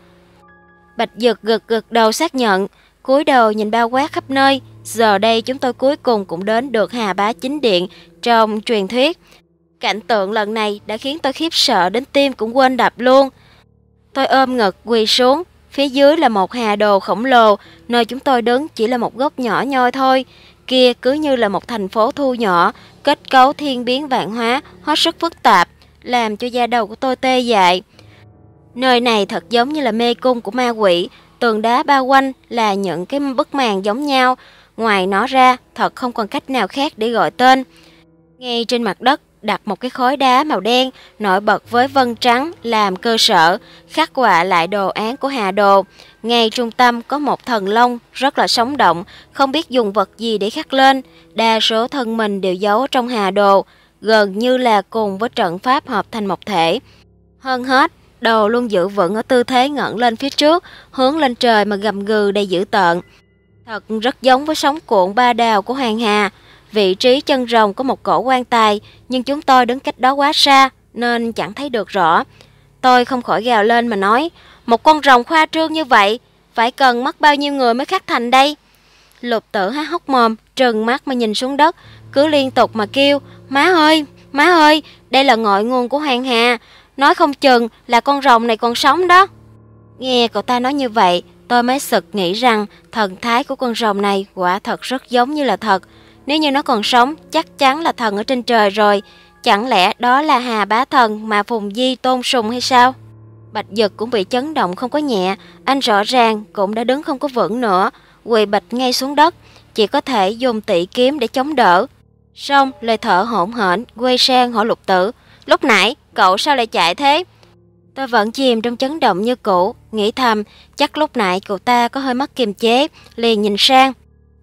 Speaker 1: Bạch Dực gật gật đầu xác nhận, cúi đầu nhìn bao quát khắp nơi. Giờ đây chúng tôi cuối cùng cũng đến được Hà Bá Chính Điện trong truyền thuyết. Cảnh tượng lần này đã khiến tôi khiếp sợ đến tim cũng quên đập luôn. Tôi ôm ngực quỳ xuống, phía dưới là một hà đồ khổng lồ, nơi chúng tôi đứng chỉ là một góc nhỏ nhoi thôi. Kia cứ như là một thành phố thu nhỏ, kết cấu thiên biến vạn hóa, hết sức phức tạp, làm cho da đầu của tôi tê dại. Nơi này thật giống như là mê cung của ma quỷ, tường đá bao quanh là những cái bức màn giống nhau, ngoài nó ra thật không còn cách nào khác để gọi tên. Ngay trên mặt đất đặt một cái khối đá màu đen nổi bật với vân trắng làm cơ sở, khắc họa lại đồ án của Hà Đồ. Ngay trung tâm có một thần long rất là sống động, không biết dùng vật gì để khắc lên. Đa số thân mình đều giấu trong Hà Đồ, gần như là cùng với trận pháp hợp thành một thể. Hơn hết, đầu luôn giữ vững ở tư thế ngẩng lên phía trước, hướng lên trời mà gầm gừ đầy dữ tợn. Thật rất giống với sóng cuộn ba đào của Hoàng Hà. Vị trí chân rồng có một cổ quan tài, nhưng chúng tôi đứng cách đó quá xa, nên chẳng thấy được rõ. Tôi không khỏi gào lên mà nói, một con rồng khoa trương như vậy, phải cần mất bao nhiêu người mới khắc thành đây? Lục tử há hốc mồm, trừng mắt mà nhìn xuống đất, cứ liên tục mà kêu, má ơi, má ơi, đây là ngọn nguồn của Hoàng Hà, nói không chừng là con rồng này còn sống đó. Nghe cậu ta nói như vậy, tôi mới sực nghĩ rằng thần thái của con rồng này quả thật rất giống như là thật. Nếu như nó còn sống, chắc chắn là thần ở trên trời rồi. Chẳng lẽ đó là Hà Bá Thần mà Phùng Di tôn sùng hay sao? Bạch Dực cũng bị chấn động không có nhẹ, anh rõ ràng cũng đã đứng không có vững nữa, quỳ bạch ngay xuống đất, chỉ có thể dùng tỷ kiếm để chống đỡ. Xong, lời thở hỗn hển, quay sang hỏi lục tử. Lúc nãy, Cậu sao lại chạy thế? Tôi vẫn chìm trong chấn động như cũ, nghĩ thầm, chắc lúc nãy cậu ta có hơi mất kiềm chế, liền nhìn sang.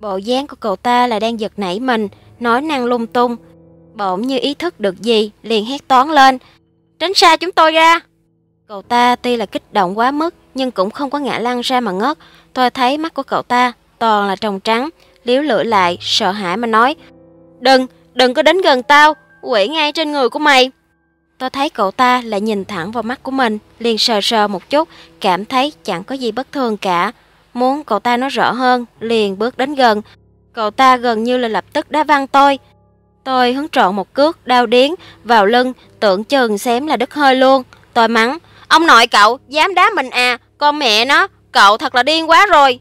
Speaker 1: Bộ dáng của cậu ta là đang giật nảy mình, nói năng lung tung. Bỗng như ý thức được gì, liền hét toán lên. Tránh xa chúng tôi ra! Cậu ta tuy là kích động quá mức, nhưng cũng không có ngã lăn ra mà ngất. Tôi thấy mắt của cậu ta toàn là trồng trắng, liếu lưỡi lại, sợ hãi mà nói. Đừng, đừng có đến gần tao, quỷ ngay trên người của mày. Tôi thấy cậu ta lại nhìn thẳng vào mắt của mình, liền sờ sờ một chút, cảm thấy chẳng có gì bất thường cả. Muốn cậu ta nói rõ hơn, liền bước đến gần. Cậu ta gần như là lập tức đá văng tôi. Tôi hứng trộn một cước, đau điến, vào lưng, tưởng chừng xém là đứt hơi luôn. Tôi mắng, ông nội cậu, dám đá mình à, con mẹ nó, cậu thật là điên quá rồi.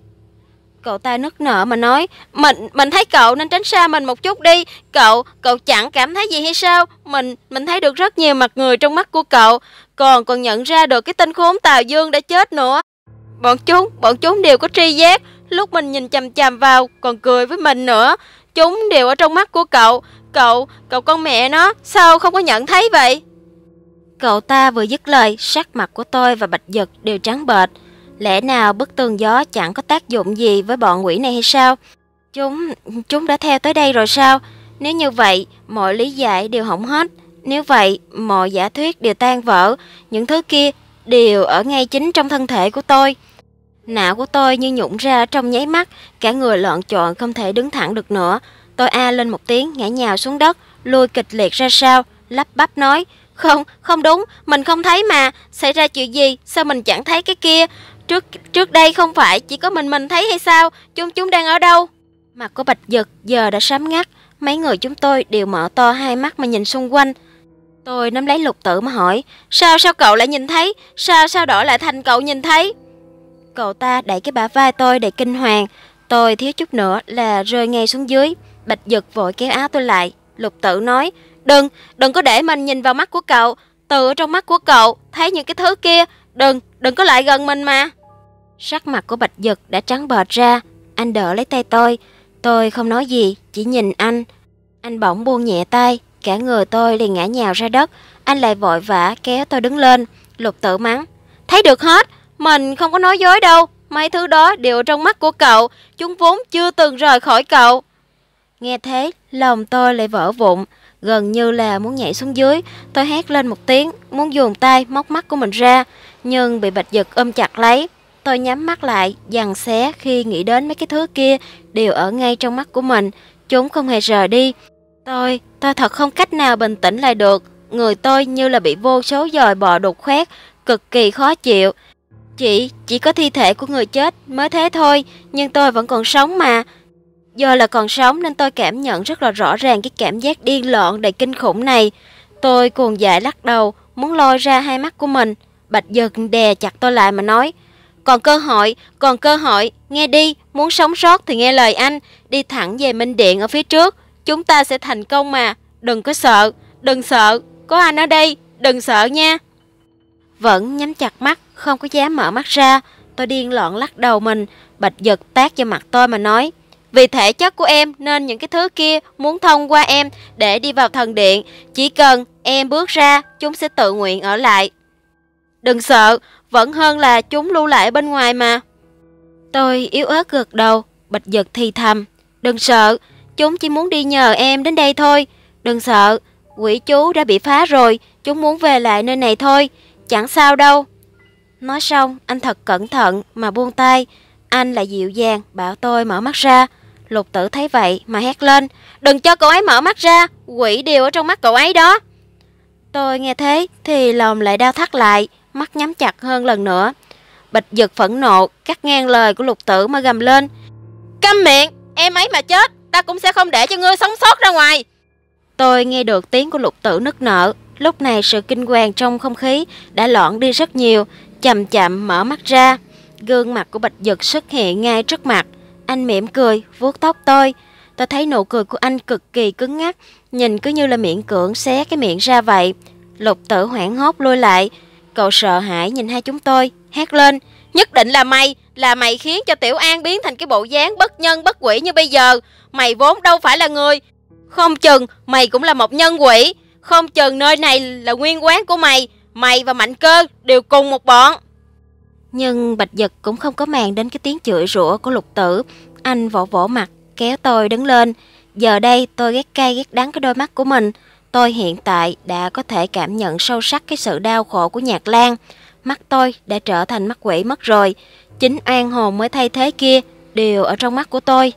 Speaker 1: Cậu ta nức nở mà nói Mình mình thấy cậu nên tránh xa mình một chút đi Cậu, cậu chẳng cảm thấy gì hay sao Mình mình thấy được rất nhiều mặt người trong mắt của cậu Còn còn nhận ra được cái tên khốn Tào Dương đã chết nữa Bọn chúng, bọn chúng đều có tri giác Lúc mình nhìn chằm chằm vào còn cười với mình nữa Chúng đều ở trong mắt của cậu Cậu, cậu con mẹ nó Sao không có nhận thấy vậy Cậu ta vừa dứt lời Sắc mặt của tôi và Bạch giật đều trắng bệch Lẽ nào bức tường gió chẳng có tác dụng gì với bọn quỷ này hay sao? Chúng, chúng đã theo tới đây rồi sao? Nếu như vậy, mọi lý giải đều hỏng hết. Nếu vậy, mọi giả thuyết đều tan vỡ. Những thứ kia đều ở ngay chính trong thân thể của tôi. Não của tôi như nhũng ra trong nháy mắt, cả người lợn chọn không thể đứng thẳng được nữa. Tôi a lên một tiếng, ngã nhào xuống đất, lùi kịch liệt ra sau, lắp bắp nói, không, không đúng, mình không thấy mà, xảy ra chuyện gì, sao mình chẳng thấy cái kia, Trước trước đây không phải chỉ có mình mình thấy hay sao? Chúng chúng đang ở đâu? Mặt của Bạch Dật giờ đã sám ngắt, mấy người chúng tôi đều mở to hai mắt mà nhìn xung quanh. Tôi nắm lấy lục tử mà hỏi, sao sao cậu lại nhìn thấy, sao sao đỏ lại thành cậu nhìn thấy? Cậu ta đẩy cái bả vai tôi đầy kinh hoàng, tôi thiếu chút nữa là rơi ngay xuống dưới. Bạch Dật vội kéo áo tôi lại, lục tử nói, đừng, đừng có để mình nhìn vào mắt của cậu, từ trong mắt của cậu, thấy những cái thứ kia, đừng, đừng có lại gần mình mà. Sắc mặt của Bạch Dực đã trắng bệch ra, anh đỡ lấy tay tôi. Tôi không nói gì, chỉ nhìn anh. Anh bỗng buông nhẹ tay, cả người tôi liền ngã nhào ra đất. Anh lại vội vã kéo tôi đứng lên, lục tử mắng. Thấy được hết, mình không có nói dối đâu. Mấy thứ đó đều trong mắt của cậu, chúng vốn chưa từng rời khỏi cậu. Nghe thế, lòng tôi lại vỡ vụn, gần như là muốn nhảy xuống dưới. Tôi hét lên một tiếng, muốn dùng tay móc mắt của mình ra, nhưng bị bạch giật ôm chặt lấy. Tôi nhắm mắt lại, dằn xé khi nghĩ đến mấy cái thứ kia đều ở ngay trong mắt của mình. Chúng không hề rời đi. Tôi, tôi thật không cách nào bình tĩnh lại được. Người tôi như là bị vô số dòi bò đục khoét, cực kỳ khó chịu. Chị, chỉ có thi thể của người chết mới thế thôi, nhưng tôi vẫn còn sống mà. Do là còn sống nên tôi cảm nhận rất là rõ ràng cái cảm giác điên loạn đầy kinh khủng này. Tôi cuồng dại lắc đầu, muốn lôi ra hai mắt của mình. Bạch Dực đè chặt tôi lại mà nói, còn cơ hội, còn cơ hội, nghe đi, muốn sống sót thì nghe lời anh, đi thẳng về Minh Điện ở phía trước, chúng ta sẽ thành công mà, đừng có sợ, đừng sợ, có anh ở đây, đừng sợ nha. Vẫn nhắm chặt mắt, không có dám mở mắt ra, tôi điên loạn lắc đầu mình, bạch giật tát cho mặt tôi mà nói, vì thể chất của em nên những cái thứ kia muốn thông qua em để đi vào thần điện, chỉ cần em bước ra, chúng sẽ tự nguyện ở lại. Đừng sợ, vẫn hơn là chúng lưu lại bên ngoài mà. Tôi yếu ớt gật đầu, Bạch Dật thì thầm, đừng sợ, chúng chỉ muốn đi nhờ em đến đây thôi, đừng sợ, quỷ chú đã bị phá rồi, chúng muốn về lại nơi này thôi, chẳng sao đâu. Nói xong, anh thật cẩn thận mà buông tay, anh lại dịu dàng bảo tôi mở mắt ra. Lục tử thấy vậy mà hét lên, đừng cho cậu ấy mở mắt ra, quỷ đều ở trong mắt cậu ấy đó. Tôi nghe thế thì lòng lại đau thắt lại, mắt nhắm chặt hơn lần nữa. Bạch dực phẫn nộ, cắt ngang lời của lục tử mà gầm lên. Câm miệng, em ấy mà chết, ta cũng sẽ không để cho ngươi sống sót ra ngoài. Tôi nghe được tiếng của lục tử nức nở, lúc này sự kinh hoàng trong không khí đã loãng đi rất nhiều, chậm chậm mở mắt ra. Gương mặt của Bạch Dực xuất hiện ngay trước mặt. Anh mỉm cười, vuốt tóc tôi. Tôi thấy nụ cười của anh cực kỳ cứng ngắc, nhìn cứ như là miệng cưỡng xé cái miệng ra vậy. Lục tử hoảng hốt lôi lại, Cậu sợ hãi nhìn hai chúng tôi, hét lên, nhất định là mày, là mày khiến cho Tiểu An biến thành cái bộ dáng bất nhân bất quỷ như bây giờ. Mày vốn đâu phải là người. Không chừng mày cũng là một nhân quỷ, không chừng nơi này là nguyên quán của mày, mày và Mạnh Cơ đều cùng một bọn. Nhưng Bạch Dật cũng không có màng đến cái tiếng chửi rủa của lục tử. Anh vỗ vỗ mặt, kéo tôi đứng lên. Giờ đây tôi ghét cay ghét đắng cái đôi mắt của mình. Tôi hiện tại đã có thể cảm nhận sâu sắc cái sự đau khổ của Nhạc Lan. Mắt tôi đã trở thành mắt quỷ mất rồi. Chính oan hồn mới thay thế kia đều ở trong mắt của tôi.